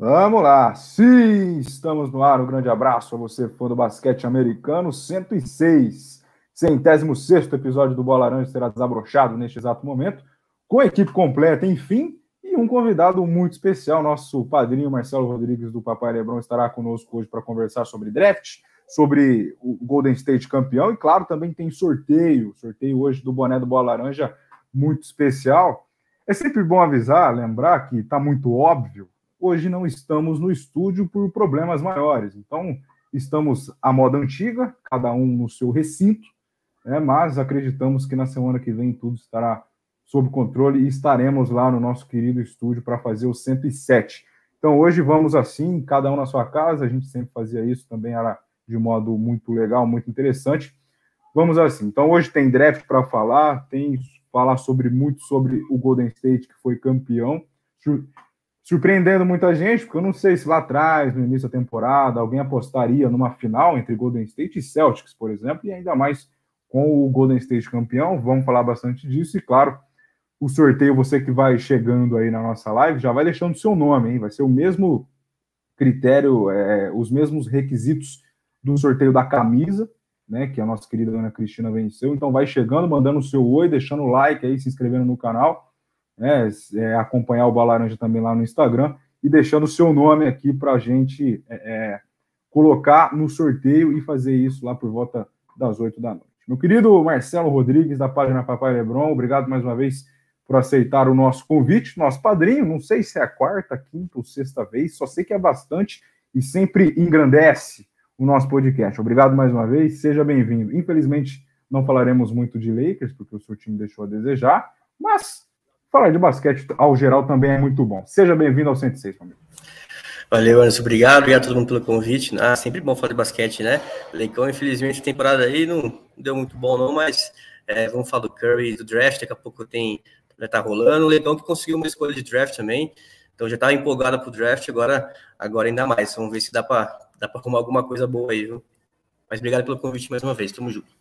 Vamos lá, sim, estamos no ar. Um grande abraço a você, fã do basquete americano. 106, centésimo sexto episódio do Bola Laranja será desabrochado neste exato momento, com a equipe completa, enfim, e um convidado muito especial. Nosso padrinho Marcelo Rodrigues do Papai Lebron estará conosco hoje para conversar sobre draft, sobre o Golden State campeão e, claro, também tem sorteio. Sorteio hoje do boné do Bola Laranja, muito especial. É sempre bom avisar, lembrar que está muito óbvio Hoje não estamos no estúdio por problemas maiores. Então, estamos à moda antiga, cada um no seu recinto, né? mas acreditamos que na semana que vem tudo estará sob controle e estaremos lá no nosso querido estúdio para fazer o 107. Então, hoje vamos assim, cada um na sua casa, a gente sempre fazia isso, também era de modo muito legal, muito interessante. Vamos assim. Então, hoje tem draft para falar, tem falar sobre muito sobre o Golden State, que foi campeão surpreendendo muita gente, porque eu não sei se lá atrás, no início da temporada, alguém apostaria numa final entre Golden State e Celtics, por exemplo, e ainda mais com o Golden State campeão. Vamos falar bastante disso e, claro, o sorteio, você que vai chegando aí na nossa live, já vai deixando seu nome, hein? Vai ser o mesmo critério, é, os mesmos requisitos do sorteio da camisa, né? Que a nossa querida Ana Cristina venceu. Então vai chegando, mandando o seu oi, deixando o like aí, se inscrevendo no canal né, é, acompanhar o Balaranja também lá no Instagram e deixando o seu nome aqui para a gente é, é, colocar no sorteio e fazer isso lá por volta das oito da noite. Meu querido Marcelo Rodrigues, da página Papai Lebron, obrigado mais uma vez por aceitar o nosso convite, nosso padrinho. Não sei se é a quarta, quinta ou sexta vez, só sei que é bastante e sempre engrandece o nosso podcast. Obrigado mais uma vez, seja bem-vindo. Infelizmente, não falaremos muito de Lakers, porque o seu time deixou a desejar, mas falar de basquete ao geral também é muito bom. Seja bem-vindo ao 106, família. Valeu, Anderson. Obrigado. Obrigado a todo mundo pelo convite. Né? Ah, sempre bom falar de basquete, né? Leicão, infelizmente, a temporada aí não deu muito bom, não, mas é, vamos falar do Curry, do draft. Daqui a pouco tem, já né, tá rolando. O Leicão que conseguiu uma escolha de draft também. Então já tá empolgada pro draft, agora, agora ainda mais. Vamos ver se dá para dá arrumar alguma coisa boa aí, viu? Mas obrigado pelo convite mais uma vez. Tamo junto.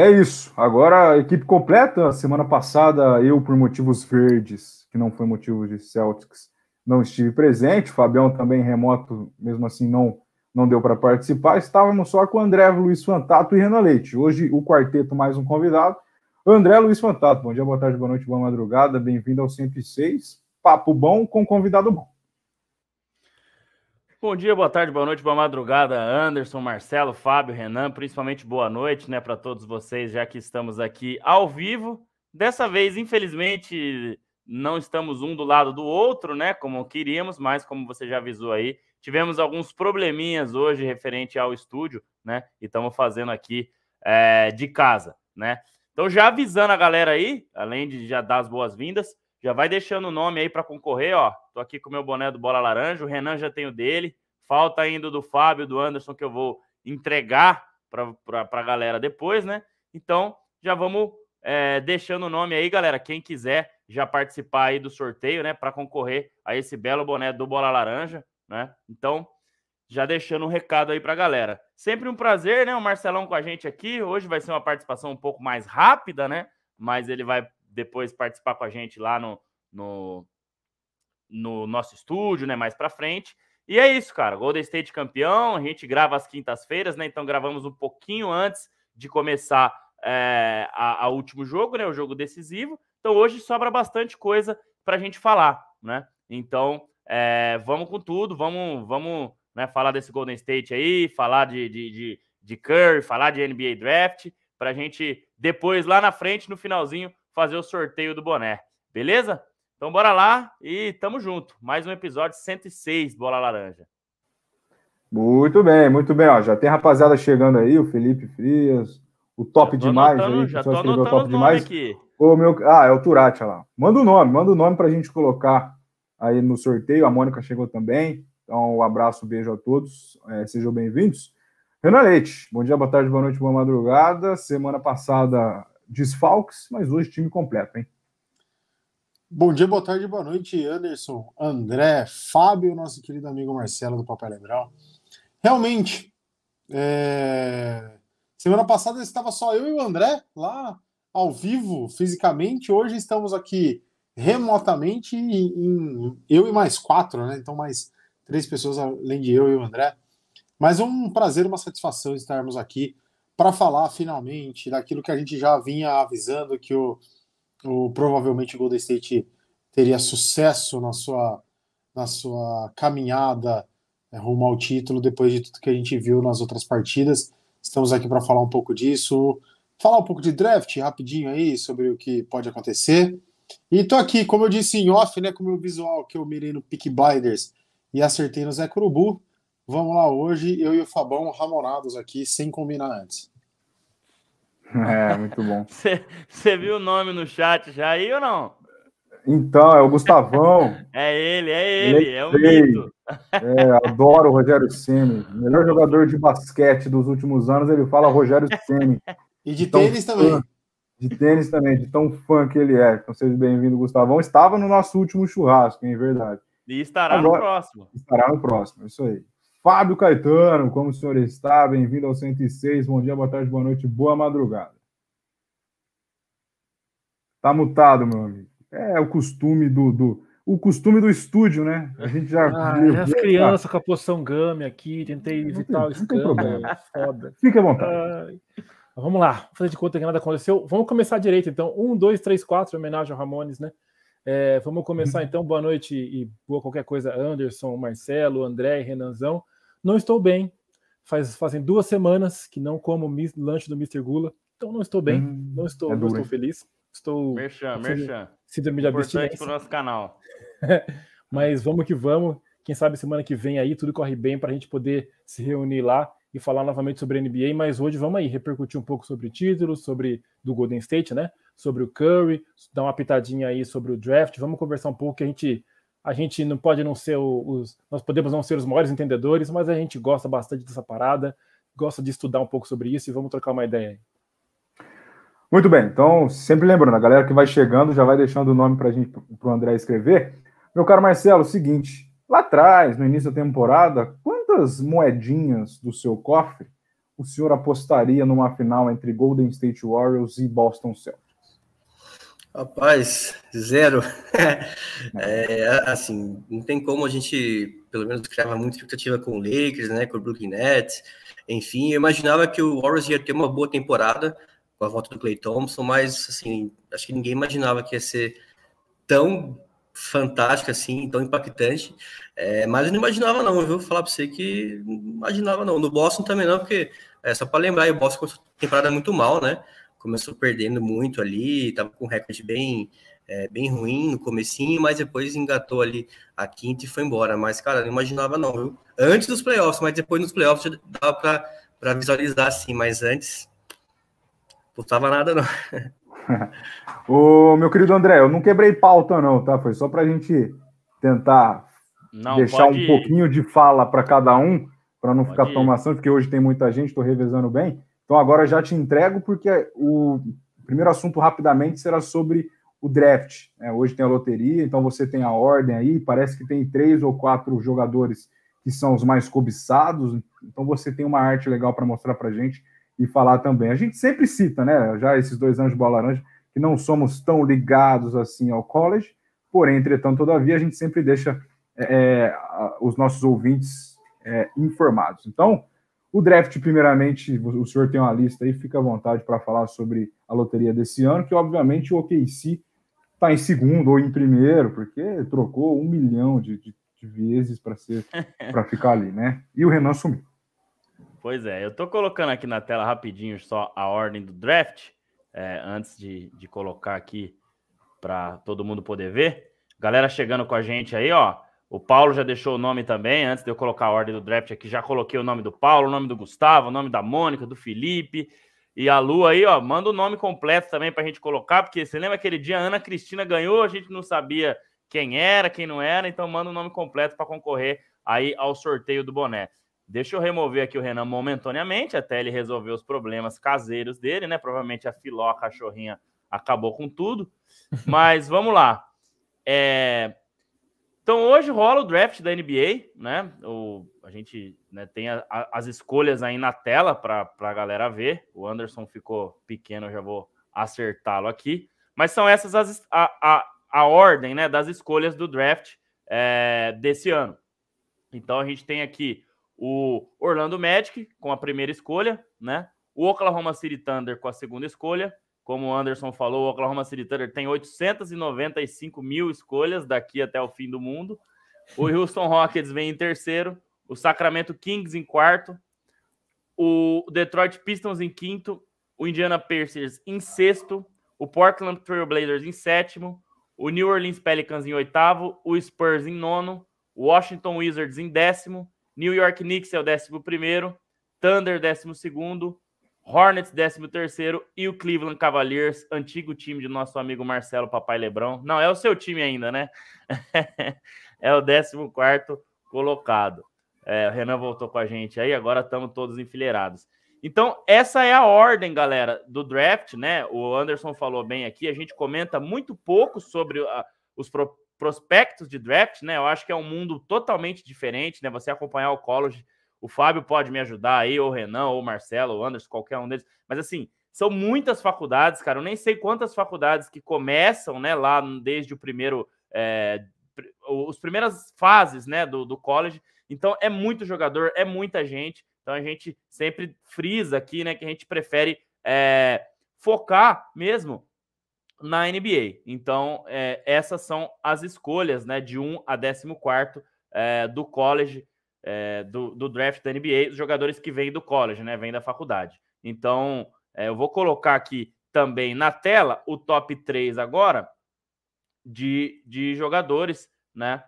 É isso. Agora a equipe completa. Semana passada, eu, por motivos verdes, que não foi motivo de Celtics, não estive presente. O Fabião também remoto, mesmo assim, não, não deu para participar. Estávamos só com o André Luiz Fantato e Renan Leite. Hoje, o quarteto mais um convidado. André Luiz Fantato, bom dia, boa tarde, boa noite, boa madrugada. Bem-vindo ao 106. Papo bom com convidado bom. Bom dia, boa tarde, boa noite, boa madrugada, Anderson, Marcelo, Fábio, Renan, principalmente boa noite, né, para todos vocês, já que estamos aqui ao vivo. Dessa vez, infelizmente, não estamos um do lado do outro, né, como queríamos, mas como você já avisou aí, tivemos alguns probleminhas hoje referente ao estúdio, né, e estamos fazendo aqui é, de casa, né. Então, já avisando a galera aí, além de já dar as boas-vindas, já vai deixando o nome aí para concorrer, ó. Tô aqui com o meu boné do Bola Laranja, o Renan já tem o dele. Falta ainda do Fábio, do Anderson, que eu vou entregar para a galera depois, né? Então, já vamos é, deixando o nome aí, galera. Quem quiser já participar aí do sorteio, né? Para concorrer a esse belo boné do Bola Laranja, né? Então, já deixando um recado aí para a galera. Sempre um prazer, né? O Marcelão com a gente aqui. Hoje vai ser uma participação um pouco mais rápida, né? Mas ele vai depois participar com a gente lá no, no, no nosso estúdio, né? Mais para frente. E é isso, cara. Golden State campeão. A gente grava às quintas-feiras, né? Então gravamos um pouquinho antes de começar é, a, a último jogo, né? O jogo decisivo. Então hoje sobra bastante coisa para a gente falar, né? Então é, vamos com tudo, vamos, vamos né, falar desse Golden State aí, falar de, de, de, de Curry, falar de NBA Draft, para a gente depois lá na frente, no finalzinho, fazer o sorteio do boné. Beleza? Então bora lá e tamo junto. Mais um episódio 106 Bola Laranja. Muito bem, muito bem. Ó, já tem rapaziada chegando aí, o Felipe Frias, o Top Demais. Anotando, aí, já tô anotando o Top Demais. Aqui. O meu, ah, é o Turati lá. Manda o nome, manda o nome pra gente colocar aí no sorteio. A Mônica chegou também. Então, um abraço, um beijo a todos. É, sejam bem-vindos. Renan Leite, bom dia, boa tarde, boa noite, boa madrugada. Semana passada desfalques, mas hoje time completo, hein? Bom dia, boa tarde, boa noite, Anderson, André, Fábio, nosso querido amigo Marcelo do Papai Lebral. Realmente, é... semana passada estava só eu e o André lá ao vivo, fisicamente. Hoje estamos aqui remotamente em, em, eu e mais quatro, né? Então mais três pessoas além de eu e o André. Mas um prazer, uma satisfação estarmos aqui para falar finalmente daquilo que a gente já vinha avisando que o, o provavelmente o Golden State teria sucesso na sua na sua caminhada é, rumo ao título depois de tudo que a gente viu nas outras partidas. Estamos aqui para falar um pouco disso, falar um pouco de draft rapidinho aí sobre o que pode acontecer. E tô aqui, como eu disse em off, né, com o meu visual que eu mirei no Pick Blinders e acertei no Zé Curubu. Vamos lá, hoje eu e o Fabão ramonados aqui, sem combinar antes. É, muito bom. Você viu o nome no chat já aí ou não? Então, é o Gustavão. é ele, é ele, é, é o mito. É, adoro o Rogério Ceni, melhor jogador de basquete dos últimos anos, ele fala Rogério Ceni. E de tênis também. De tênis também, de tão fã que ele é. Então seja bem-vindo, Gustavão. Estava no nosso último churrasco, em verdade. E estará Agora, no próximo. Estará no próximo, isso aí. Fábio Caetano, como o senhor está? Bem-vindo ao 106. Bom dia, boa tarde, boa noite, boa madrugada. Tá mutado, meu amigo. É o costume do, do o costume do estúdio, né? A gente já. Ah, é as é crianças tá? com a poção Gami aqui, tentei evitar o escândalo. Não tem problema. É foda. Fica à vontade. Ah, vamos lá, fazer de conta que nada aconteceu. Vamos começar direito, então. Um, dois, três, quatro, homenagem ao Ramones, né? É, vamos começar uhum. então. Boa noite e boa qualquer coisa, Anderson, Marcelo, André e Renanzão. Não estou bem. Faz, fazem duas semanas que não como lanche do Mr. Gula. Então não estou bem, hum, não, estou, é não estou feliz. Estou. Merchan, merchan. Síndrome de Importante para o nosso canal. Mas vamos que vamos. Quem sabe semana que vem aí tudo corre bem para a gente poder se reunir lá e falar novamente sobre NBA, mas hoje vamos aí repercutir um pouco sobre títulos, sobre do Golden State, né? Sobre o Curry, dar uma pitadinha aí sobre o draft, vamos conversar um pouco que a gente a gente não pode não ser os nós podemos não ser os maiores entendedores, mas a gente gosta bastante dessa parada, gosta de estudar um pouco sobre isso e vamos trocar uma ideia aí. Muito bem, então sempre lembrando, a galera que vai chegando já vai deixando o nome para gente para o André escrever. Meu caro Marcelo, é seguinte, lá atrás, no início da temporada, quando quantas moedinhas do seu cofre o senhor apostaria numa final entre Golden State Warriors e Boston Celtics? Rapaz, zero. é, assim, não tem como a gente, pelo menos, criava muita expectativa com o Lakers, né, com o Brooklyn Nets. Enfim, eu imaginava que o Warriors ia ter uma boa temporada com a volta do Clay Thompson, mas, assim, acho que ninguém imaginava que ia ser tão fantástica, assim, tão impactante. É, mas eu não imaginava, não, viu? Falar para você que não imaginava, não. No Boston também não, porque é, só para lembrar, o Boston começou a temporada muito mal, né? Começou perdendo muito ali, estava com um recorde bem, é, bem ruim no comecinho, mas depois engatou ali a quinta e foi embora. Mas, cara, não imaginava, não, viu? Antes dos playoffs, mas depois nos playoffs dava para visualizar, assim, mas antes, não tava nada, não. Ô, meu querido André, eu não quebrei pauta, não, tá? Foi só para a gente tentar não, deixar um pouquinho de fala para cada um, para não pode ficar tão maçante, porque hoje tem muita gente, estou revezando bem. Então agora já te entrego, porque o primeiro assunto rapidamente será sobre o draft. Né? Hoje tem a loteria, então você tem a ordem aí, parece que tem três ou quatro jogadores que são os mais cobiçados, então você tem uma arte legal para mostrar para gente gente e falar também. A gente sempre cita, né, já esses dois anos de bola laranja, que não somos tão ligados assim ao college, porém, entretanto, todavia, a gente sempre deixa é, é os nossos ouvintes é, informados. Então, o draft, primeiramente, o senhor tem uma lista aí, fica à vontade para falar sobre a loteria desse ano, que obviamente o OKC está em segundo ou em primeiro, porque trocou um milhão de, de, de vezes para ser para ficar ali, né? E o Renan sumiu. Pois é, eu tô colocando aqui na tela rapidinho só a ordem do draft, é, antes de, de colocar aqui para todo mundo poder ver. Galera chegando com a gente aí, ó. O Paulo já deixou o nome também, antes de eu colocar a ordem do draft aqui, já coloquei o nome do Paulo, o nome do Gustavo, o nome da Mônica, do Felipe. E a Lu aí, ó, manda o nome completo também para a gente colocar, porque você lembra aquele dia a Ana Cristina ganhou, a gente não sabia quem era, quem não era, então manda o nome completo para concorrer aí ao sorteio do boné. Deixa eu remover aqui o Renan momentaneamente, até ele resolver os problemas caseiros dele, né? Provavelmente a Filó, a cachorrinha, acabou com tudo. Mas vamos lá. É... Então hoje rola o draft da NBA, né? O... A gente né, tem a, a, as escolhas aí na tela para a galera ver. O Anderson ficou pequeno, eu já vou acertá-lo aqui. Mas são essas as, a, a, a ordem né, das escolhas do draft é, desse ano. Então a gente tem aqui o Orlando Magic com a primeira escolha, né? O Oklahoma City Thunder com a segunda escolha. Como o Anderson falou, o Oklahoma City Thunder tem 895 mil escolhas daqui até o fim do mundo. O Houston Rockets vem em terceiro, o Sacramento Kings em quarto, o Detroit Pistons em quinto, o Indiana Pacers em sexto, o Portland Trail Blazers em sétimo, o New Orleans Pelicans em oitavo, o Spurs em nono, o Washington Wizards em décimo, New York Knicks é o 11 Thunder 12 Hornets 13 e o Cleveland Cavaliers, antigo time de nosso amigo Marcelo Papai Lebrão. Não, é o seu time ainda, né? é o 14 colocado. É, o Renan voltou com a gente aí, agora estamos todos enfileirados. Então, essa é a ordem, galera, do draft, né? O Anderson falou bem aqui, a gente comenta muito pouco sobre a, os pro, prospectos de draft, né? Eu acho que é um mundo totalmente diferente, né? Você acompanhar o college, o Fábio pode me ajudar aí, ou o Renan, ou o Marcelo, ou o Anderson, qualquer um deles. Mas assim, são muitas faculdades, cara. Eu nem sei quantas faculdades que começam, né, lá desde o primeiro. É, os primeiras fases, né, do, do college. Então é muito jogador, é muita gente. Então a gente sempre frisa aqui, né, que a gente prefere é, focar mesmo na NBA. Então, é, essas são as escolhas né, de 1 a 14 é, do college, é, do, do, draft da NBA, os jogadores que vêm do college, né, vêm da faculdade. Então, é, eu vou colocar aqui também na tela o top 3 agora de, de jogadores né,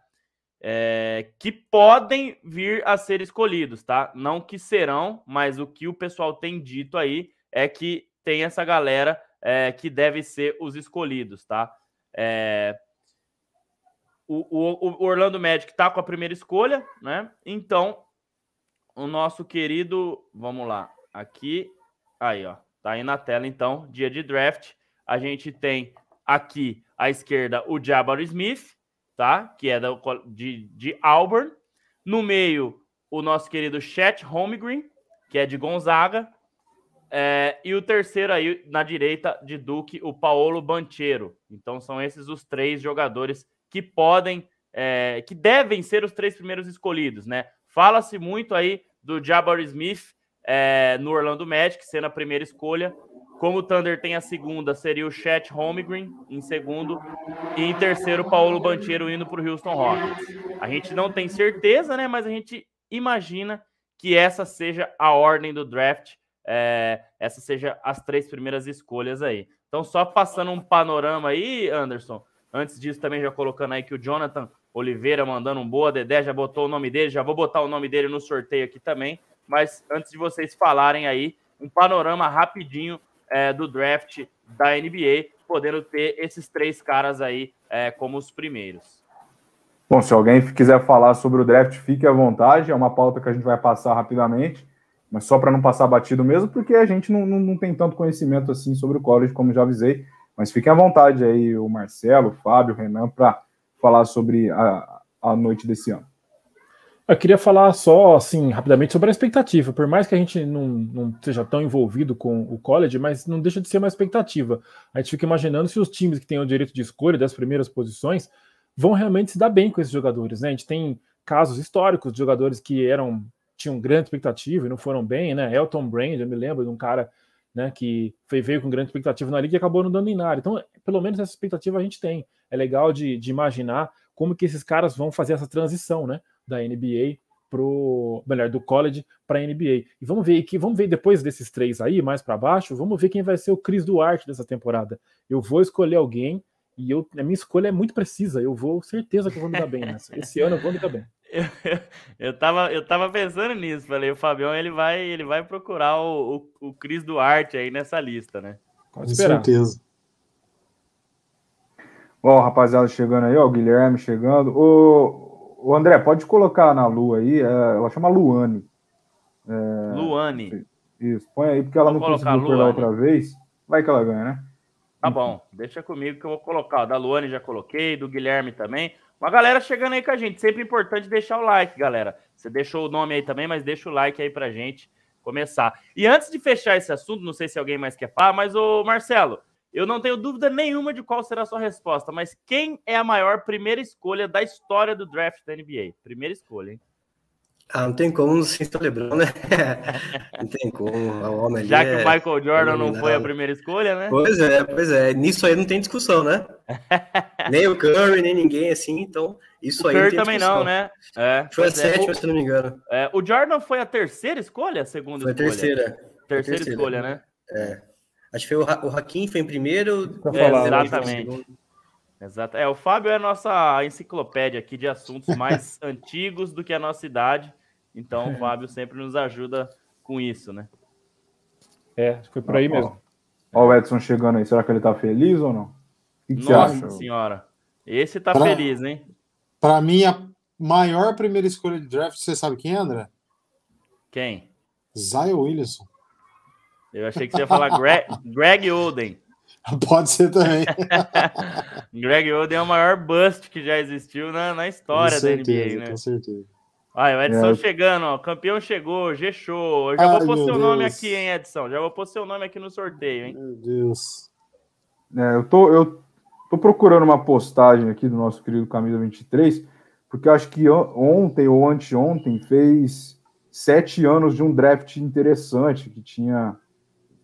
é, que podem vir a ser escolhidos, tá? Não que serão, mas o que o pessoal tem dito aí é que tem essa galera é, que devem ser os escolhidos, tá? É, o, o, o, Orlando Magic tá com a primeira escolha, né? Então, o nosso querido, vamos lá, aqui, aí, ó, tá aí na tela, então, dia de draft, a gente tem aqui à esquerda o Jabari Smith, tá? Que é da, de, de Auburn. No meio, o nosso querido Chet Holmgren, que é de Gonzaga. É, e o terceiro aí na direita de Duque, o Paolo Banchero. Então são esses os três jogadores que podem, é, que devem ser os três primeiros escolhidos, né? Fala-se muito aí do Jabari Smith é, no Orlando Magic sendo a primeira escolha. Como o Thunder tem a segunda, seria o Chet Holmgren em segundo e em terceiro Paulo Banchero indo para o Houston Rockets. A gente não tem certeza, né? Mas a gente imagina que essa seja a ordem do draft é, essas sejam as três primeiras escolhas aí. Então, só passando um panorama aí, Anderson. Antes disso, também já colocando aí que o Jonathan Oliveira mandando um boa, Dedé já botou o nome dele, já vou botar o nome dele no sorteio aqui também. Mas antes de vocês falarem aí, um panorama rapidinho é, do draft da NBA, podendo ter esses três caras aí é, como os primeiros. Bom, se alguém quiser falar sobre o draft, fique à vontade, é uma pauta que a gente vai passar rapidamente mas só para não passar batido mesmo, porque a gente não, não, não, tem tanto conhecimento assim sobre o college, como já avisei. Mas fiquem à vontade aí, o Marcelo, o Fábio, o Renan, para falar sobre a, a noite desse ano. Eu queria falar só, assim, rapidamente sobre a expectativa. Por mais que a gente não, não seja tão envolvido com o college, mas não deixa de ser uma expectativa. A gente fica imaginando se os times que têm o direito de escolha das primeiras posições vão realmente se dar bem com esses jogadores, né? A gente tem casos históricos de jogadores que eram tinham grande expectativa e não foram bem, né? Elton Brand, eu me lembro de um cara né, que foi, veio com grande expectativa na liga e acabou não dando em nada. Então, pelo menos essa expectativa a gente tem. É legal de, de imaginar como que esses caras vão fazer essa transição, né? Da NBA pro melhor do college para NBA. E vamos ver que vamos ver depois desses três aí, mais para baixo, vamos ver quem vai ser o Cris Duarte dessa temporada. Eu vou escolher alguém e eu, a minha escolha é muito precisa. Eu vou certeza que eu vou me dar bem nessa. Esse ano eu vou me dar bem. Eu, eu, tava, eu tava pensando nisso, falei, o Fabião ele vai, ele vai procurar o, o, o Cris Duarte aí nessa lista, né? Com certeza. Bom, rapaziada, chegando aí, ó, o Guilherme chegando. O, o André, pode colocar na Lua aí, é, ela chama Luane. É, Luane. Isso, põe aí, porque ela vou não conseguiu acordar outra vez. Vai que ela ganha, né? Tá bom, deixa comigo que eu vou colocar. da Luane já coloquei, do Guilherme também. Uma galera chegando aí com a gente. Sempre importante deixar o like, galera. Você deixou o nome aí também, mas deixa o like aí pra gente começar. E antes de fechar esse assunto, não sei se alguém mais quer falar, mas o Marcelo, eu não tenho dúvida nenhuma de qual será a sua resposta, mas quem é a maior primeira escolha da história do draft da NBA? Primeira escolha, hein? Ah, não tem como sem o Lebron, né? não tem como. O homem Já que é... o Michael Jordan não, foi a primeira escolha, né? Pois é, pois é. Nisso aí não tem discussão, né? nem o Curry, nem ninguém assim, então isso o aí. O Curry também discussão. não, né? É, foi a sétima, é. se não me engano. É, o Jordan foi a terceira escolha, a segunda foi a terceira. Escolha. Terceira, terceira escolha, né? É. Acho que foi o, ha o Hakim foi em primeiro. É, exatamente. Exato. É, o Fábio é a nossa enciclopédia aqui de assuntos mais antigos do que a nossa idade. Então o é. Fábio sempre nos ajuda com isso, né? É, acho que foi por aí mesmo. Olha o Edson chegando aí, será que ele tá feliz ou não? Que que Nossa senhora, esse tá pra, feliz, hein? Pra mim, a maior primeira escolha de draft, você sabe quem é, André? Quem? Zion Williamson. Eu achei que você ia falar Greg, Greg Oden. Pode ser também. Greg Oden é o maior bust que já existiu na, na história certeza, da NBA, né? Com certeza. Olha, o Edson é. chegando, ó. Campeão chegou, G-Show. Já Ai, vou pôr seu Deus. nome aqui, hein, Edson? Já vou pôr seu nome aqui no sorteio, hein? Meu Deus. É, eu, tô, eu tô procurando uma postagem aqui do nosso querido Camisa 23, porque eu acho que ontem ou anteontem fez sete anos de um draft interessante, que tinha,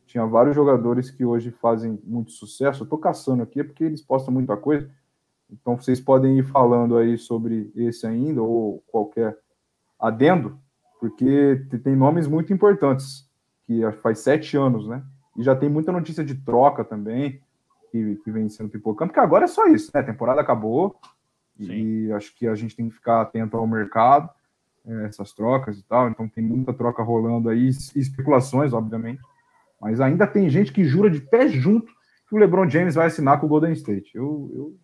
tinha vários jogadores que hoje fazem muito sucesso. Eu tô caçando aqui é porque eles postam muita coisa. Então vocês podem ir falando aí sobre esse ainda, ou qualquer adendo, porque tem nomes muito importantes, que faz sete anos, né? E já tem muita notícia de troca também, que, que vem sendo pipocando, porque agora é só isso, né? A temporada acabou, Sim. e acho que a gente tem que ficar atento ao mercado, é, essas trocas e tal, então tem muita troca rolando aí, e especulações, obviamente, mas ainda tem gente que jura de pé junto que o LeBron James vai assinar com o Golden State. Eu, eu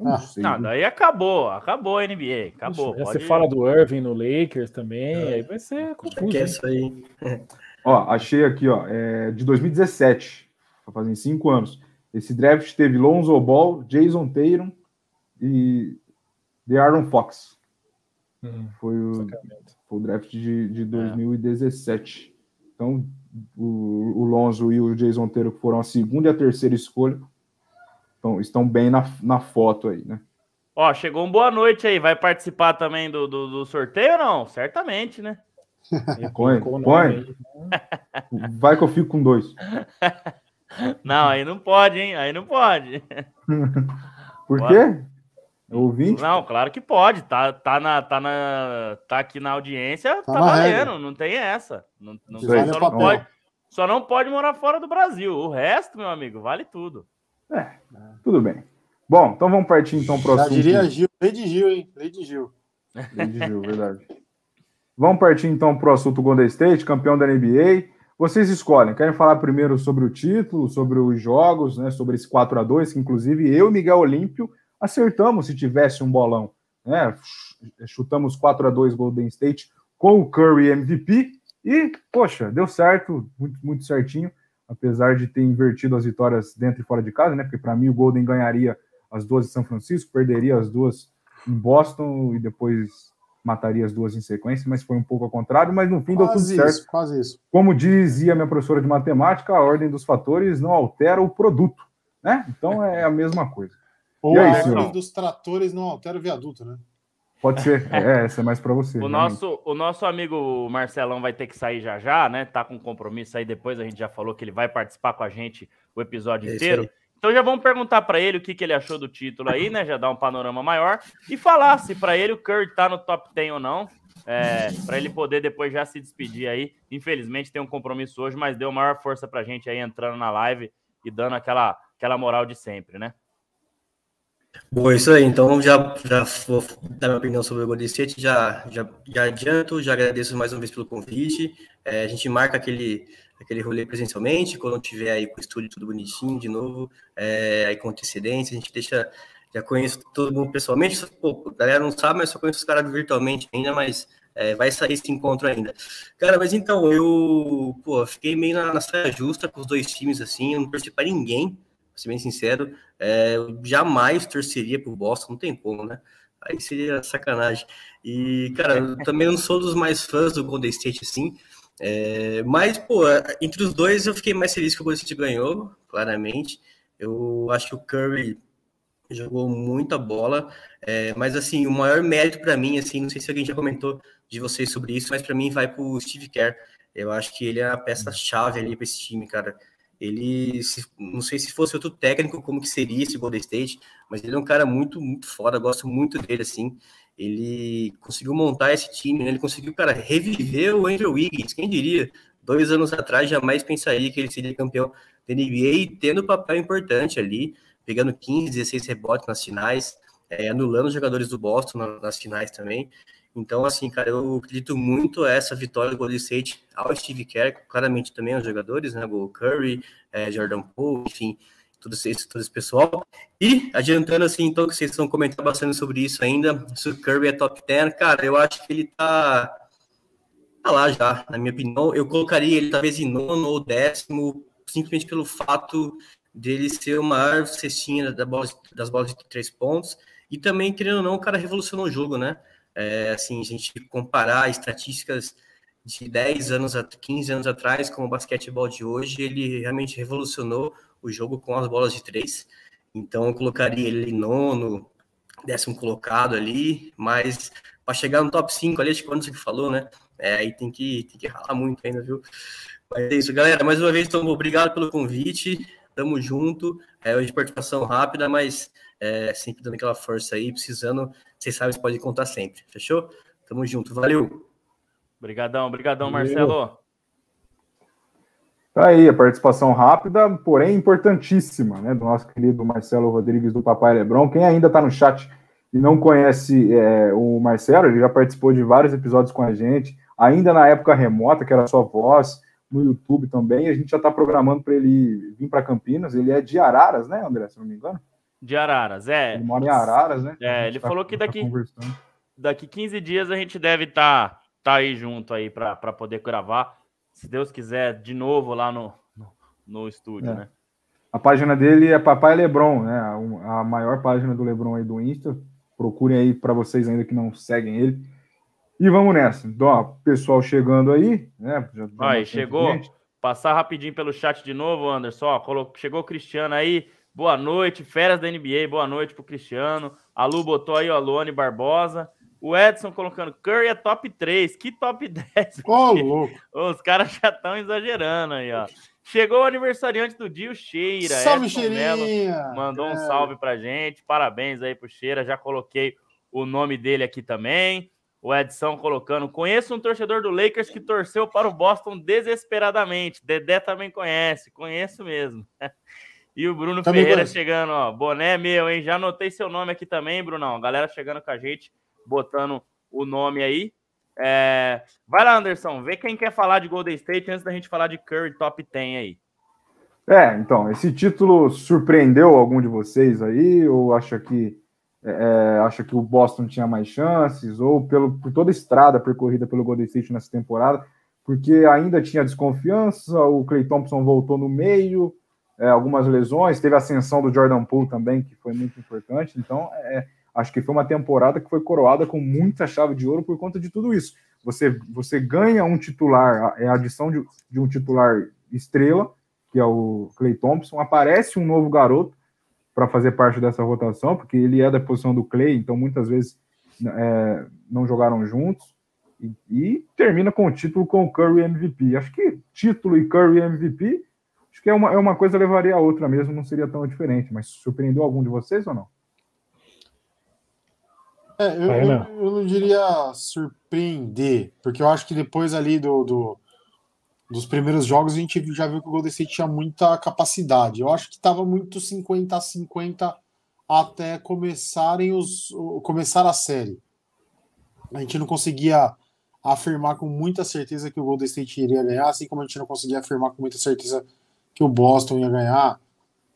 não, ah, sei. não, daí acabou, acabou a NBA, acabou. Puxa, pode... Você fala do Irving no Lakers também, é. aí vai ser é confuso. É isso aí. É. ó, achei aqui, ó, é de 2017, tá fazem cinco anos. Esse draft teve Lonzo Ball, Jason Tatum e The Aaron Fox. Hum, foi, o, foi, o, draft de, de 2017. É. Então, o, o Lonzo e o Jason Tatum foram a segunda e a terceira escolha estão, estão bem na, na foto aí, né? Ó, chegou um boa noite aí. Vai participar também do, do, do sorteio ou não? Certamente, né? põe, põe. Né? Vai que eu fico com dois. Não, aí não pode, hein? Aí não pode. Por quê? É ouvinte? Não, claro que pode. Tá, tá, na, tá, na, tá aqui na audiência, tá, tá na valendo. Regra. Não tem essa. Não, não, só, é não pode, só não pode morar fora do Brasil. O resto, meu amigo, vale tudo. É, tudo bem. Bom, então vamos partir então para o assunto. Já diria Gil, Gil, hein? Lei Gil. Gil, verdade. vamos partir então para o assunto Golden State, campeão da NBA. Vocês escolhem, querem falar primeiro sobre o título, sobre os jogos, né, sobre esse 4 a 2 que inclusive eu e Miguel Olímpio acertamos se tivesse um bolão. Né? Chutamos 4 a 2 Golden State com o Curry MVP e, poxa, deu certo, muito, muito certinho apesar de ter invertido as vitórias dentro e fora de casa, né? Porque para mim o Golden ganharia as duas em São Francisco, perderia as duas em Boston e depois mataria as duas em sequência, mas foi um pouco ao contrário, mas no fim quase deu tudo isso, certo. Quase isso. Como dizia minha professora de matemática, a ordem dos fatores não altera o produto, né? Então é a mesma coisa. Ou e aí, a ordem senhor? dos tratores não altera o viaduto, né? Pode ser, é. é, essa é mais para você. o, nosso, o nosso amigo Marcelão vai ter que sair já já, né? Tá com compromisso aí depois, a gente já falou que ele vai participar com a gente o episódio é inteiro. Então já vamos perguntar para ele o que, que ele achou do título aí, né? Já dar um panorama maior e falar se para ele o Curry tá no top 10 ou não. É, para ele poder depois já se despedir aí. Infelizmente tem um compromisso hoje, mas deu maior força pra gente aí entrando na live e dando aquela, aquela moral de sempre, né? Bom, é isso aí. Então, já, já vou dar minha opinião sobre o Golden State. Já, já, já adianto, já agradeço mais uma vez pelo convite. É, a gente marca aquele, aquele rolê presencialmente. Quando tiver aí com o estúdio tudo bonitinho de novo, é, aí com antecedência, a gente deixa. Já conheço todo mundo pessoalmente. Só, pô, a galera não sabe, mas só conheço os caras virtualmente ainda, mas é, vai sair esse encontro ainda. Cara, mas então, eu pô, fiquei meio na, na saia justa com os dois times, assim, eu não percebi para ninguém ser bem sincero, é, eu jamais torceria pro Boston, não tem como, né? Aí seria sacanagem. E, cara, eu também não sou dos mais fãs do Golden State, assim. É, mas, pô, é, entre os dois eu fiquei mais feliz que o Golden State ganhou, claramente. Eu acho que o Curry jogou muita bola, é, mas, assim, o maior mérito para mim, assim, não sei se alguém já comentou de vocês sobre isso, mas para mim vai pro Steve Kerr. Eu acho que ele é a peça-chave ali para esse time, cara ele se, não sei se fosse outro técnico como que seria esse Golden State, mas ele é um cara muito muito foda, gosto muito dele assim. Ele conseguiu montar esse time, né? ele conseguiu cara reviver o Andrew Wiggins, quem diria? Dois anos atrás jamais pensaria que ele seria campeão da NBA, tendo um papel importante ali, pegando 15, 16 rebotes nas finais, é, anulando os jogadores do Boston nas finais também. Então, assim, cara, eu acredito muito essa vitória do Golden State ao Steve Kerr, claramente também aos jogadores, né? O Curry, é, Jordan Poole, enfim, todo esse, todo esse pessoal. E, adiantando, assim, então, que vocês estão comentando bastante sobre isso ainda, se o Curry é top 10, cara, eu acho que ele tá, tá lá já, na minha opinião. Eu colocaria ele talvez em nono ou décimo, simplesmente pelo fato dele ser o maior cestinha da bola, das bolas de três pontos. E também, querendo ou não, o cara revolucionou o jogo, né? É, assim, a gente comparar estatísticas de 10 anos, a 15 anos atrás com o basquetebol de hoje, ele realmente revolucionou o jogo com as bolas de três. Então, eu colocaria ele nono, décimo colocado ali, mas para chegar no top 5 ali, acho que você falou, né? É, aí tem que, tem que ralar muito ainda, viu? Mas é isso, galera. Mais uma vez, então, obrigado pelo convite. Tamo junto. É hoje participação rápida, mas é, sempre dando aquela força aí, precisando, vocês sabem, vocês podem contar sempre, fechou? Tamo junto, valeu! Obrigadão, obrigadão, Marcelo! Tá aí a participação rápida, porém importantíssima, né, do nosso querido Marcelo Rodrigues do Papai Lebron. Quem ainda tá no chat e não conhece é, o Marcelo, ele já participou de vários episódios com a gente, ainda na época remota, que era só voz, no YouTube também. A gente já está programando para ele vir para Campinas. Ele é de Araras, né, André? Se não me engano. De Araras, é. Ele mora em Araras, né? É, ele tá, falou que daqui, tá daqui 15 dias a gente deve estar tá, tá aí junto aí para poder gravar. Se Deus quiser, de novo lá no, no, no estúdio, é. né? A página dele é Papai Lebron, né? A, maior página do Lebron aí do Insta. Procurem aí para vocês ainda que não seguem ele. E vamos nessa. Então, ó, pessoal chegando aí, né? Já, aí, chegou. Passar rapidinho pelo chat de novo, Anderson. Ó, colocou, chegou o Cristiano aí. Boa noite, férias da NBA. Boa noite pro Cristiano. A Lu botou aí o Alone Barbosa. O Edson colocando Curry é top 3. Que top 10? Ô, louco. Os caras já estão exagerando aí, ó. Chegou o aniversariante do dia, o Cheira. Salve, Edson Cheirinha! Mello mandou é. um salve pra gente. Parabéns aí pro Cheira. Já coloquei o nome dele aqui também. O Edson colocando: conheço um torcedor do Lakers que torceu para o Boston desesperadamente. Dedé também conhece, conheço mesmo. E o Bruno tá Ferreira chegando, ó. Boné é meu, hein? Já anotei seu nome aqui também, Brunão. Galera chegando com a gente, botando o nome aí. É... Vai lá, Anderson, vê quem quer falar de Golden State antes da gente falar de Curry Top 10 aí. É, então, esse título surpreendeu algum de vocês aí? Ou acha que, é, é, acha que o Boston tinha mais chances? Ou pelo, por toda a estrada percorrida pelo Golden State nessa temporada? Porque ainda tinha desconfiança, o Clay Thompson voltou no meio, é, algumas lesões, teve a ascensão do Jordan Poole também, que foi muito importante. Então, é, é, acho que foi uma temporada que foi coroada com muita chave de ouro por conta de tudo isso. Você, você ganha um titular, é a adição de, de um titular estrela, que é o Clay Thompson, aparece um novo garoto para fazer parte dessa rotação, porque ele é da posição do Clay, então muitas vezes é, não jogaram juntos. E, e, termina com o título com o Curry MVP. Acho que título e Curry MVP Acho que é uma, é uma coisa levaria a outra mesmo, não seria tão diferente. Mas surpreendeu algum de vocês ou não? É, eu, não. eu, eu não diria surpreender, porque eu acho que depois ali do, do, dos primeiros jogos a gente já viu que o Golden State tinha muita capacidade. Eu acho que estava muito 50 a 50 até começarem os começar a série. A gente não conseguia afirmar com muita certeza que o Golden State iria ganhar, assim como a gente não conseguia afirmar com muita certeza que o Boston ia ganhar.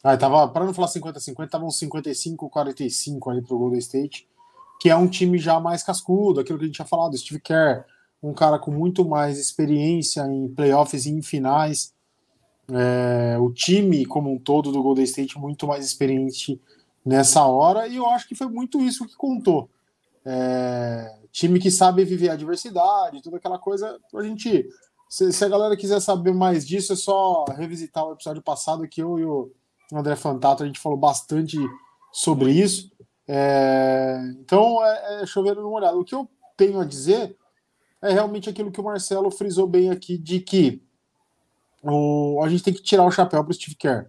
Ah, tava, para não falar 50-50, tava uns 55-45 ali pro Golden State, que é um time já mais cascudo, aquilo que a gente tinha falado, Steve Kerr, um cara com muito mais experiência em playoffs e em finais. É, o time como um todo do Golden State muito mais experiente nessa hora, e eu acho que foi muito isso que contou. É, time que sabe viver a diversidade, toda aquela coisa, a gente se, se, a galera quiser saber mais disso, é só revisitar o episódio passado que eu e o André Fantato a gente falou bastante sobre isso. É, então, é, é chover no molhado. O que eu tenho a dizer é realmente aquilo que o Marcelo frisou bem aqui, de que o, a gente tem que tirar o chapéu para o Steve Kerr.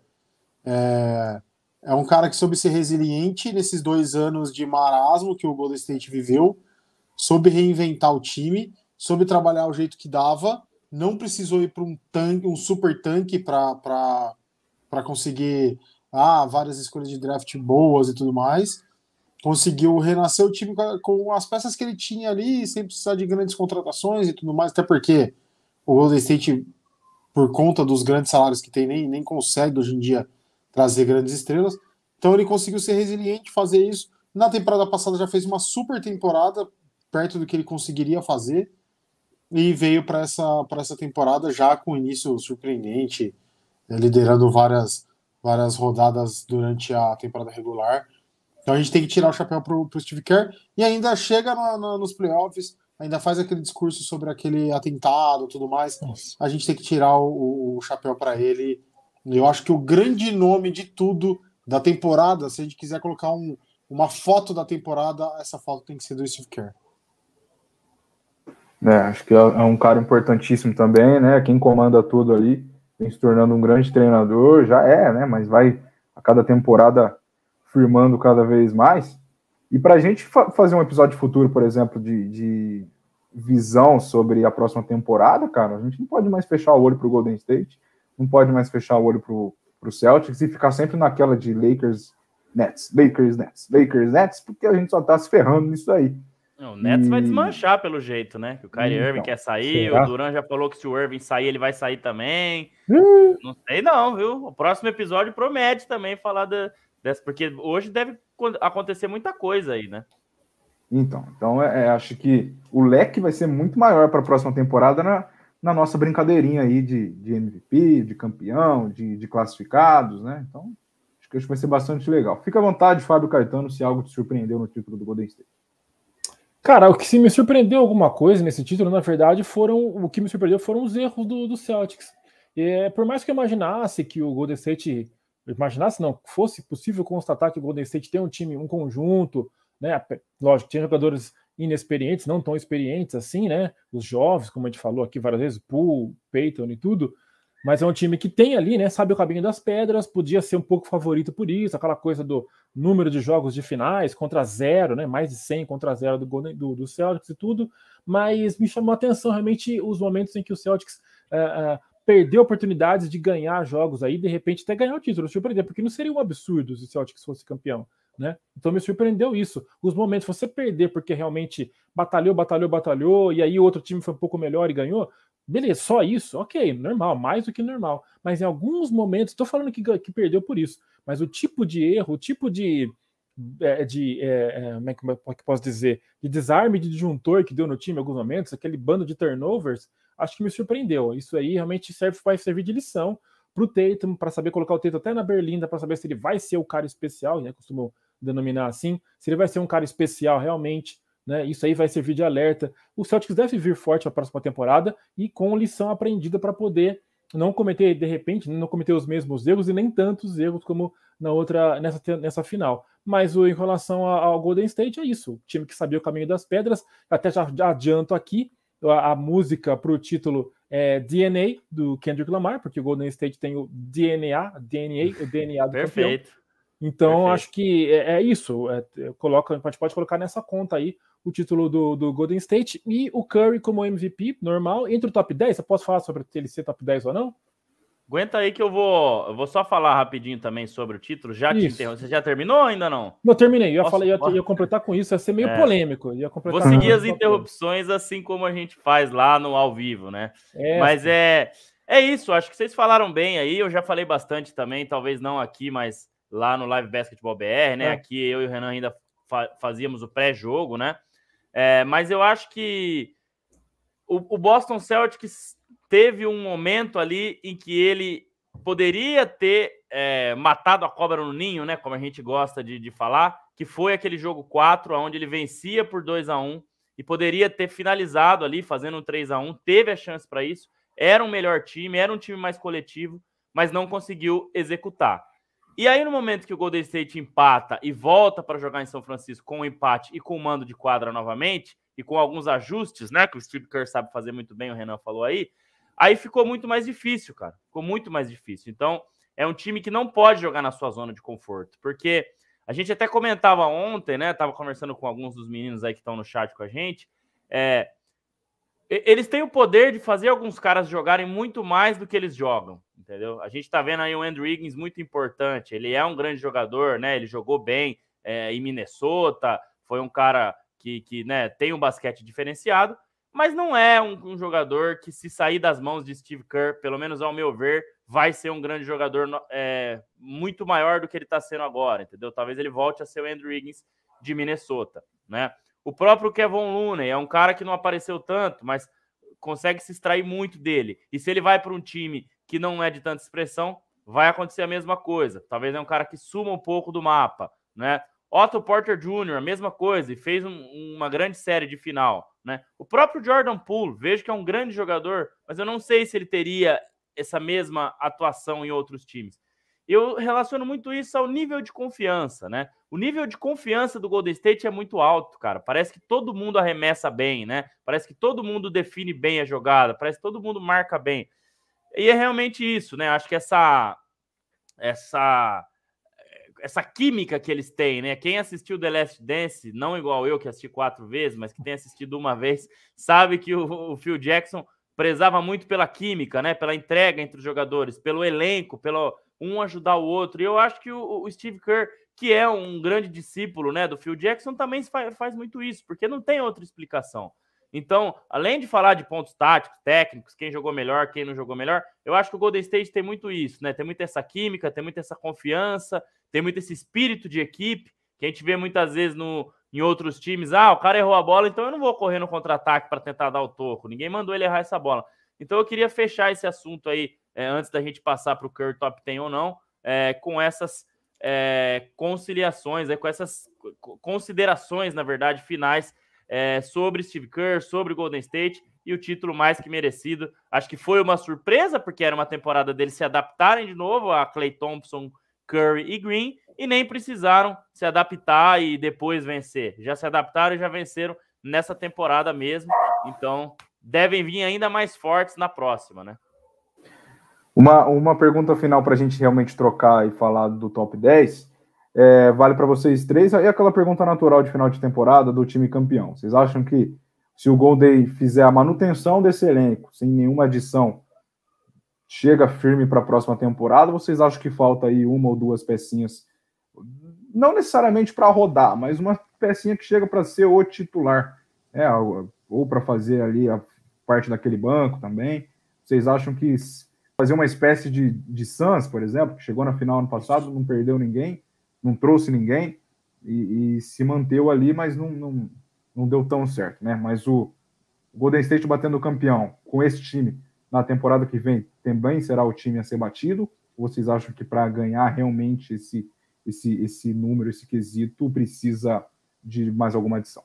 É, é um cara que soube ser resiliente nesses dois anos de marasmo que o Golden State viveu, soube reinventar o time, soube trabalhar o jeito que dava não precisou ir para um tanque, um super tanque para conseguir ah, várias escolhas de draft boas e tudo mais. Conseguiu renascer o time com as peças que ele tinha ali, sem precisar de grandes contratações e tudo mais, até porque o Golden State, por conta dos grandes salários que tem, nem, nem consegue hoje em dia trazer grandes estrelas. Então ele conseguiu ser resiliente, fazer isso. Na temporada passada já fez uma super temporada, perto do que ele conseguiria fazer e veio para essa, essa temporada já com início surpreendente, né, liderando várias, várias rodadas durante a temporada regular. Então a gente tem que tirar o chapéu pro, o Steve Kerr e ainda chega nos playoffs, ainda faz aquele discurso sobre aquele atentado tudo mais. Nossa. A gente tem que tirar o, o chapéu para ele. Eu acho que o grande nome de tudo da temporada, se a gente quiser colocar um, uma foto da temporada, essa foto tem que ser do Steve Kerr. É, acho que é, é um cara importantíssimo também, né? Quem comanda tudo ali, vem se tornando um grande treinador, já é, né? Mas vai a cada temporada firmando cada vez mais. E para a gente fa fazer um episódio futuro, por exemplo, de, de, visão sobre a próxima temporada, cara, a gente não pode mais fechar o olho para o Golden State, não pode mais fechar o olho para o Celtics e ficar sempre naquela de Lakers, Nets, Lakers, Nets, Lakers, Nets, porque a gente só está se ferrando nisso aí. O Nets vai desmanchar pelo jeito, né? Que o Kyrie então, Irving quer sair, Será? o Duran já falou que se o Irving sair, ele vai sair também. Hum. Não sei não, viu? O próximo episódio promete também falar dessa, porque hoje deve acontecer muita coisa aí, né? Então, então é, é, acho que o leque vai ser muito maior para a próxima temporada na, na nossa brincadeirinha aí de, de MVP, de campeão, de, de classificados, né? Então, acho que vai ser bastante legal. Fica à vontade, Fábio Caetano, se algo te surpreendeu no título do Golden State. Cara, o que se me surpreendeu alguma coisa nesse título, na verdade, foram o que me surpreendeu foram os erros do, do Celtics. E é, por mais que eu imaginasse que o Golden State imaginasse não fosse possível constatar que o Golden State tem um time, um conjunto, né? Lógico, tinha jogadores inexperientes, não tão experientes assim, né? Os jovens, como a gente falou aqui várias vezes, Poole, Peyton e tudo, mas é um time que tem ali, né? Sabe o caminho das pedras, podia ser um pouco favorito por isso, aquela coisa do número de jogos de finais contra zero, né? Mais de 100 contra zero do, do, do Celtics e tudo. Mas me chamou a atenção realmente os momentos em que o Celtics uh, uh, perdeu oportunidades de ganhar jogos aí, de repente até ganhar o título, surpreender, porque não seria um absurdo se o Celtics fosse campeão. Né? Então me surpreendeu isso. Os momentos você perder porque realmente batalhou, batalhou, batalhou, e aí o outro time foi um pouco melhor e ganhou, Beleza, só isso? Ok, normal, mais do que normal. Mas em alguns momentos, estou falando que, que perdeu por isso, mas o tipo de erro, o tipo de. É, de é, como, é, como é que é posso dizer? De desarme de disjuntor que deu no time em alguns momentos, aquele bando de turnovers, acho que me surpreendeu. Isso aí realmente serve, vai servir de lição para o Tatum, para saber colocar o Tatum até na berlinda, para saber se ele vai ser o cara especial, né? costumo denominar assim, se ele vai ser um cara especial realmente né? Isso aí vai servir de alerta. O Celtics deve vir forte a próxima temporada e com lição aprendida para poder não cometer de repente, não cometer os mesmos erros e nem tantos erros como na outra nessa, nessa final. Mas o, em relação ao Golden State é isso, o time que sabia o caminho das pedras. Até já, já adianto aqui a, a música para o título é DNA do Kendrick Lamar, porque o Golden State tem o DNA, DNA, o DNA do Perfeito. campeão. Então, Perfeito. acho que é, é isso. É, é, coloca, a gente pode colocar nessa conta aí o título do, do, Golden State e o Curry como MVP normal entre o top 10. Eu posso falar sobre ele ser top 10 ou não? Aguenta aí que eu vou, eu vou só falar rapidinho também sobre o título. Já isso. te Você já terminou ou ainda não? Não, terminei. Eu ia, falar, ia, ia, completar com isso, ia ser meio é. polêmico. Ia completar vou seguir as interrupções assim como a gente faz lá no ao vivo, né? É. Mas é, é isso. Acho que vocês falaram bem aí. Eu já falei bastante também, talvez não aqui, mas lá no Live Basketball BR, né? É. Aqui eu e o Renan ainda fa fazíamos o pré-jogo, né? É, mas eu acho que o, o Boston Celtics teve um momento ali em que ele poderia ter é, matado a cobra no ninho, né? Como a gente gosta de, de falar, que foi aquele jogo 4, onde ele vencia por 2 a 1 e poderia ter finalizado ali, fazendo um 3 a 1 teve a chance para isso, era um melhor time, era um time mais coletivo, mas não conseguiu executar. E aí, no momento que o Golden State empata e volta para jogar em São Francisco com o um empate e com o um mando de quadra novamente, e com alguns ajustes, né? Que o Steve Kerr sabe fazer muito bem, o Renan falou aí. Aí ficou muito mais difícil, cara. Ficou muito mais difícil. Então, é um time que não pode jogar na sua zona de conforto, porque a gente até comentava ontem, né? Tava conversando com alguns dos meninos aí que estão no chat com a gente. É, eles têm o poder de fazer alguns caras jogarem muito mais do que eles jogam, entendeu? A gente tá vendo aí o Andrew Higgins muito importante, ele é um grande jogador, né? Ele jogou bem é, em Minnesota, foi um cara que, que né, tem um basquete diferenciado, mas não é um, um, jogador que, se sair das mãos de Steve Kerr, pelo menos ao meu ver, vai ser um grande jogador é, muito maior do que ele está sendo agora, entendeu? Talvez ele volte a ser o Andrew Higgins de Minnesota, né? O próprio Kevin Looney é um cara que não apareceu tanto, mas consegue se extrair muito dele. E se ele vai para um time que não é de tanta expressão, vai acontecer a mesma coisa. Talvez é um cara que suma um pouco do mapa, né? Otto Porter Jr., a mesma coisa, e fez um, uma grande série de final, né? O próprio Jordan Poole, vejo que é um grande jogador, mas eu não sei se ele teria essa mesma atuação em outros times. Eu relaciono muito isso ao nível de confiança, né? O nível de confiança do Golden State é muito alto, cara. Parece que todo mundo arremessa bem, né? Parece que todo mundo define bem a jogada, parece que todo mundo marca bem. E é realmente isso, né? Acho que essa essa essa química que eles têm, né? Quem assistiu The Last Dance, não igual eu que assisti quatro vezes, mas que tem assistido uma vez, sabe que o, o Phil Jackson prezava muito pela química, né? Pela entrega entre os jogadores, pelo elenco, pelo um ajudar o outro. E eu acho que o, o Steve Kerr, que é um grande discípulo né, do Phil Jackson, também faz, faz muito isso, porque não tem outra explicação. Então, além de falar de pontos táticos, técnicos, quem jogou melhor, quem não jogou melhor, eu acho que o Golden State tem muito isso, né? Tem muita essa química, tem muita essa confiança, tem muito esse espírito de equipe que a gente vê muitas vezes no, em outros times. Ah, o cara errou a bola, então eu não vou correr no contra-ataque para tentar dar o toco. Ninguém mandou ele errar essa bola. Então eu queria fechar esse assunto aí, é, antes da gente passar para o Curry Top 10 ou não, é, com essas é, conciliações, é, com essas considerações, na verdade, finais é, sobre Steve Kerr, sobre Golden State e o título mais que merecido. Acho que foi uma surpresa, porque era uma temporada deles se adaptarem de novo a Clay Thompson, Curry e Green, e nem precisaram se adaptar e depois vencer. Já se adaptaram e já venceram nessa temporada mesmo. Então, devem vir ainda mais fortes na próxima, né? Uma, uma pergunta final para a gente realmente trocar e falar do top 10. É, vale para vocês três. E aquela pergunta natural de final de temporada do time campeão. Vocês acham que se o Golden fizer a manutenção desse elenco, sem nenhuma adição, chega firme para a próxima temporada? Vocês acham que falta aí uma ou duas pecinhas? Não necessariamente para rodar, mas uma pecinha que chega para ser o titular, é, ou para fazer ali a parte daquele banco também? Vocês acham que fazer uma espécie de, de Suns, por exemplo, que chegou na final ano passado, não perdeu ninguém, não trouxe ninguém e, e se manteve ali, mas não, não, não deu tão certo, né? Mas o Golden State batendo o campeão com esse time na temporada que vem também será o time a ser batido? Ou vocês acham que para ganhar realmente esse, esse, esse número, esse quesito, precisa de mais alguma adição?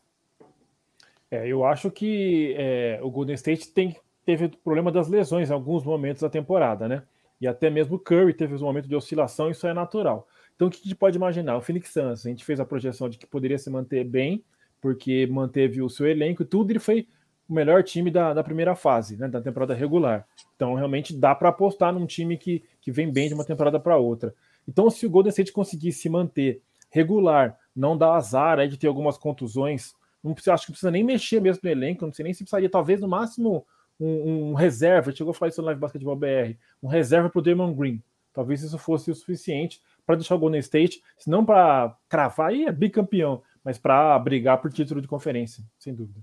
É, eu acho que é, o Golden State tem, teve o problema das lesões em alguns momentos da temporada, né? E até mesmo o Curry teve os um momentos de oscilação, isso é natural. Então, o que a gente pode imaginar? O Phoenix Suns, a gente fez a projeção de que poderia se manter bem, porque manteve o seu elenco e tudo, ele foi o melhor time da, da primeira fase, né, da temporada regular. Então, realmente dá para apostar num time que, que vem bem de uma temporada para outra. Então, se o Golden State conseguir se manter regular, não dar azar aí de ter algumas contusões não precisa, acho que precisa nem mexer mesmo no elenco, não sei nem se precisaria, talvez no máximo um, um reserva. Chegou a falar isso no Live Basketball BR, um reserva para o Damon Green. Talvez isso fosse o suficiente para deixar o Golden State, se não para cravar e é bicampeão, mas para brigar por título de conferência, sem dúvida.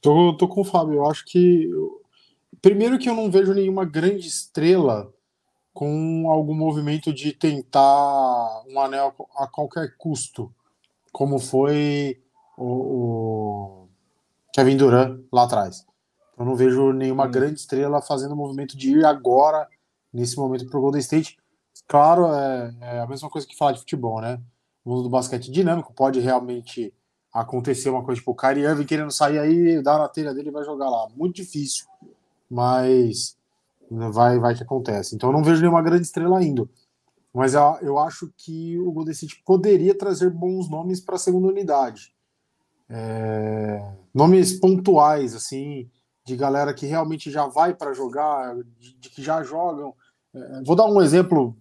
Tô, tô com o Fábio, eu acho que. Primeiro que eu não vejo nenhuma grande estrela com algum movimento de tentar um anel a qualquer custo, como foi o, o Kevin Durant lá atrás. Então, eu não vejo nenhuma hum. grande estrela fazendo o movimento de ir agora, nesse momento, para o Golden State. Claro, é, é, a mesma coisa que falar de futebol, né? O mundo do basquete é dinâmico pode realmente acontecer uma coisa tipo o Kyrie Irving querendo sair aí, dar na telha dele e vai jogar lá. Muito difícil, mas vai, vai que acontece. Então eu não vejo nenhuma grande estrela indo. Mas eu acho que o Golden State poderia trazer bons nomes para a segunda unidade. É, nomes pontuais, assim, de galera que realmente já vai para jogar, de, de, que já jogam. É, vou dar um exemplo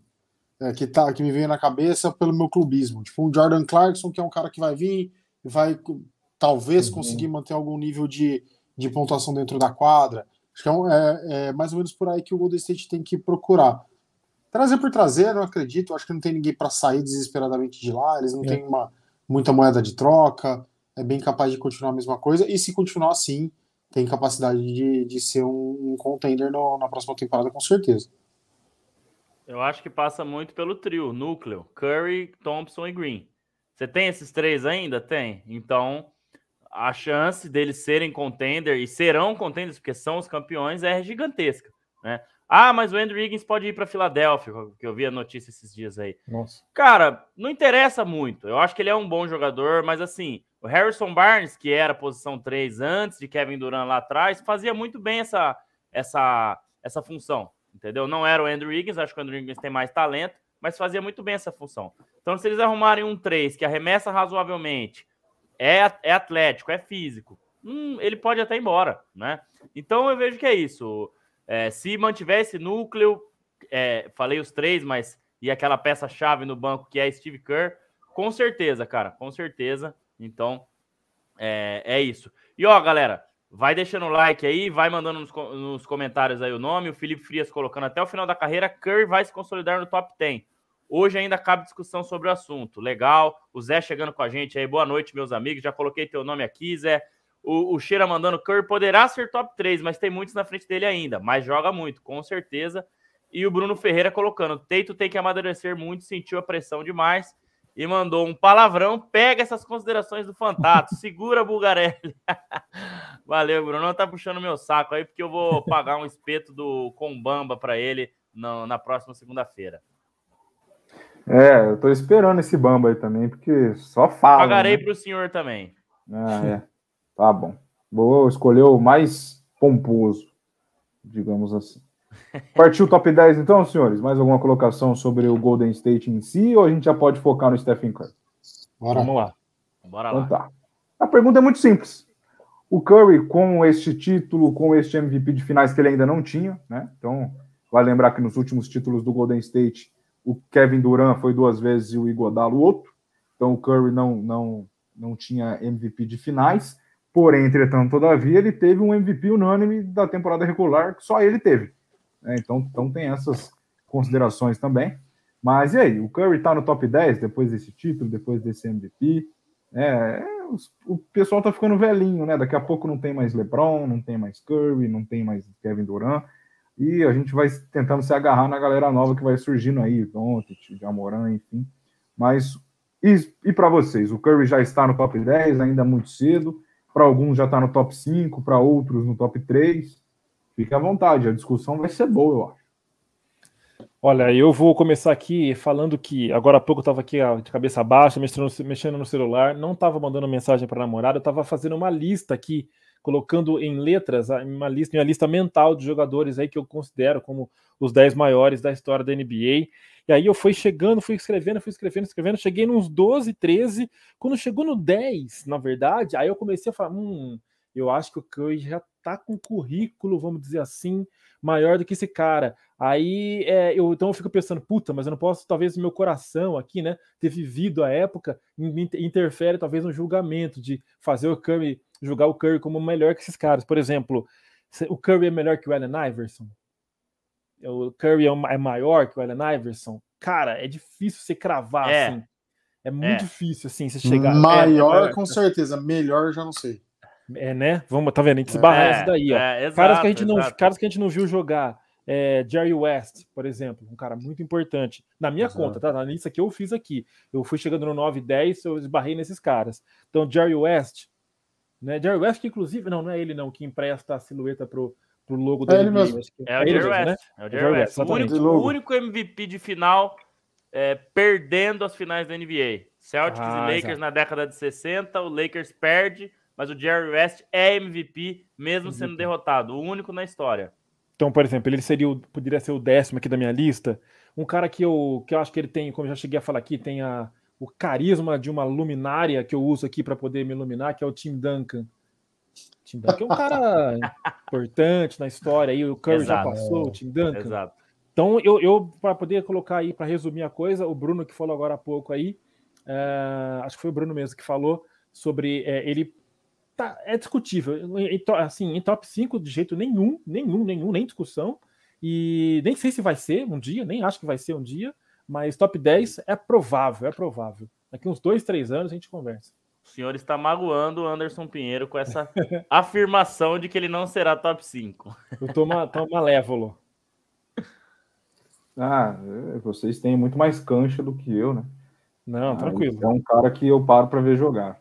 é, que, tá, que me veio na cabeça pelo meu clubismo. Tipo, o Jordan Clarkson, que é um cara que vai vir e vai talvez uhum. conseguir manter algum nível de, de pontuação dentro da quadra. Acho que é, é, é mais ou menos por aí que o Golden State tem que procurar. Trazer por trazer, não acredito. Acho que não tem ninguém para sair desesperadamente de lá. Eles não é. têm uma, muita moeda de troca é bem capaz de continuar a mesma coisa, e se continuar assim, tem capacidade de, de ser um, um contender no, na próxima temporada, com certeza. Eu acho que passa muito pelo trio, núcleo, Curry, Thompson e Green. Você tem esses três ainda? Tem. Então, a chance deles serem contender e serão contenders, porque são os campeões, é gigantesca, né? Ah, mas o Andrew Higgins pode ir para Filadélfia, que eu vi a notícia esses dias aí. Nossa. Cara, não interessa muito. Eu acho que ele é um bom jogador, mas assim, o Harrison Barnes, que era posição 3 antes de Kevin Durant lá atrás, fazia muito bem essa, essa, essa função, entendeu? Não era o Andrew Wiggins, acho que o Andrew Wiggins tem mais talento, mas fazia muito bem essa função. Então, se eles arrumarem um 3 que arremessa razoavelmente, é, é atlético, é físico, hum, ele pode até ir embora, né? Então, eu vejo que é isso. É, se mantiver esse núcleo, é, falei os três, mas e aquela peça-chave no banco que é Steve Kerr, com certeza, cara, com certeza então, é, é isso. E ó, galera, vai deixando o like aí, vai mandando nos, nos comentários aí o nome. O Felipe Frias colocando até o final da carreira, Curry vai se consolidar no top 10. Hoje ainda cabe discussão sobre o assunto. Legal. O Zé chegando com a gente aí. Boa noite, meus amigos. Já coloquei teu nome aqui, Zé. O, o Cheira mandando Curry poderá ser top 3, mas tem muitos na frente dele ainda. Mas joga muito, com certeza. E o Bruno Ferreira colocando: Teito tem que amadurecer muito, sentiu a pressão demais e mandou um palavrão. Pega essas considerações do Fantato, segura Bulgarelli. Valeu, Bruno. Não tá puxando meu saco aí, porque eu vou pagar um espeto do Combamba para ele na, na próxima segunda-feira. É, eu tô esperando esse bamba aí também, porque só fala. Pagarei né? pro senhor também. Ah, é. Tá bom. Vou escolher o mais pomposo, digamos assim. Partiu top 10 então, senhores? Mais alguma colocação sobre o Golden State em si ou a gente já pode focar no Stephen Curry? Bora. Vamos lá. Bora então lá. Então, tá. A pergunta é muito simples. O Curry, com este título, com este MVP de finais que ele ainda não tinha, né? Então, vai lembrar que nos últimos títulos do Golden State, o Kevin Durant foi duas vezes e o Iguodala o outro. Então, o Curry não, não, não tinha MVP de finais. Porém, entretanto, todavia, ele teve um MVP unânime da temporada regular que só ele teve. Né? Então, então tem essas considerações também. Mas e aí, o Curry está no top 10 depois desse título, depois desse MVP. É, né? o pessoal está ficando velhinho, né? Daqui a pouco não tem mais LeBron, não tem mais Curry, não tem mais Kevin Durant. E a gente vai tentando se agarrar na galera nova que vai surgindo aí, Doncic, Jamoran, enfim. Mas e, e para vocês, o Curry já está no top 10, ainda muito cedo. Para alguns já está no top 5, para outros no top 3. Fique à vontade, a discussão vai ser boa, eu acho. Olha, eu vou começar aqui falando que agora há pouco eu estava aqui de cabeça baixa, mexendo, mexendo no celular, não estava mandando mensagem para a namorada, eu estava fazendo uma lista aqui, colocando em letras uma lista, minha lista mental de jogadores aí que eu considero como os 10 maiores da história da NBA. E aí eu fui chegando, fui escrevendo, fui escrevendo, escrevendo, cheguei nos 12, 13. Quando chegou no 10, na verdade, aí eu comecei a falar: hum, eu acho que o Curry já tá com currículo, vamos dizer assim, maior do que esse cara. Aí é, eu então eu fico pensando, puta, mas eu não posso, talvez, meu coração aqui, né? Ter vivido a época, interfere talvez no julgamento de fazer o Curry, julgar o Curry como melhor que esses caras. Por exemplo, o Curry é melhor que o Allen Iverson? O Curry é, é maior que o Allen Iverson? Cara, é difícil você cravar é. assim. É muito é. difícil, assim, você chegar. É, é maior, é, com certeza. Melhor, já não sei. É, né? Vamos, tá vendo? A gente esbarrar é, isso daí, ó. É, exato, caras, que a gente não, caras que a gente não viu jogar. É, Jerry West, por exemplo, um cara muito importante. Na minha conta, tá? Na lista que eu fiz aqui. Eu fui chegando no 9 10, eu esbarrei nesses caras. Então, Jerry West, né? Jerry West, que inclusive, não, não é ele não, que empresta a silhueta pro, pro logo do é ele mesmo. É, o Jerry West. Né? É o é Jerry West. O único, único MVP de final é, perdendo as finais da NBA. Celtics ah, e Lakers exato. na década de 60, o Lakers perde, mas o Jerry West é MVP, mesmo MVP. sendo derrotado, o único na história. Então, por exemplo, ele seria, poderia ser o décimo aqui da minha lista. Um cara que eu, que eu acho que ele tem, como eu já cheguei a falar aqui, tem a, o carisma de uma luminária que eu uso aqui para poder me iluminar, que é o Tim Duncan. Tim Duncan é um cara importante na história, aí o Curry Exato. já passou, o Tim Duncan. Exato. Então, eu, eu para poder colocar aí, para resumir a coisa, o Bruno que falou agora há pouco aí, eh, acho que foi o Bruno mesmo que falou sobre eh, ele tá, é discutível. Em, assim, em top 5 de jeito nenhum, nenhum, nenhum, nem discussão. E nem sei se vai ser um dia, nem acho que vai ser um dia, mas top 10 é provável, é provável. Daqui uns dois, três anos a gente conversa. O senhor está magoando o Anderson Pinheiro com essa afirmação de que ele não será top 5. Eu tô, ma tô malévolo. Ah, vocês têm muito mais cancha do que eu, né? Não, ah, tranquilo. É um cara que eu paro para ver jogar.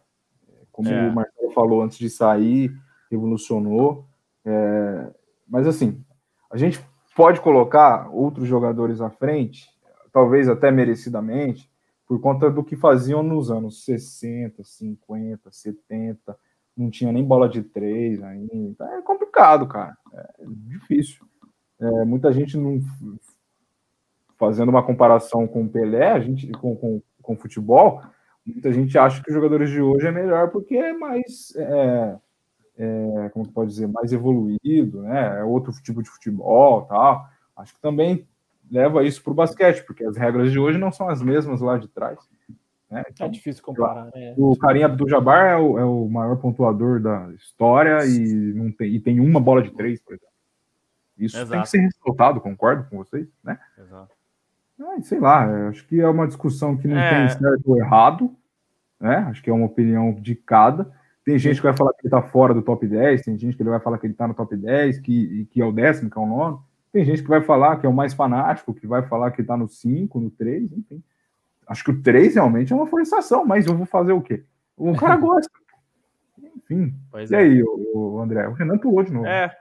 Como é. o Mar falou antes de sair, revolucionou. É, mas assim, a gente pode colocar outros jogadores à frente, talvez até merecidamente, por conta do que faziam nos anos 60, 50, 70. Não tinha nem bola de três ainda. Então, é complicado, cara. É difícil. É, muita gente não. Fazendo uma comparação com o Pelé, a gente, com, com, com o futebol, Muita gente acha que os jogadores de hoje é melhor porque é mais. É, é, como pode dizer, mais evoluído, né? É outro tipo de futebol tal. Acho que também leva isso para o basquete, porque as regras de hoje não são as mesmas lá de trás. Né? É então, é difícil comparar. Né? O Karim Abdul-Jabbar é, o, é o maior pontuador da história e, não tem, e tem uma bola de três, por exemplo. Isso Exato. tem que ser ressaltado, concordo com vocês, né? Exato. Ah, sei lá, é, acho que é uma discussão que não é. tem certo ou errado, né? Acho que é uma opinião de cada. Tem gente que vai falar que ele está fora do top 10, tem gente que ele vai falar que ele está no top 10, que, que é o décimo, que é o nono. Tem gente que vai falar que é o mais fanático, que vai falar que está no 5, no 3, enfim. Acho que o 3 realmente é uma forçação, mas eu vou fazer o quê? O cara gosta. Enfim. Pois e é. aí, o, o André? O Renan pulou de novo. É,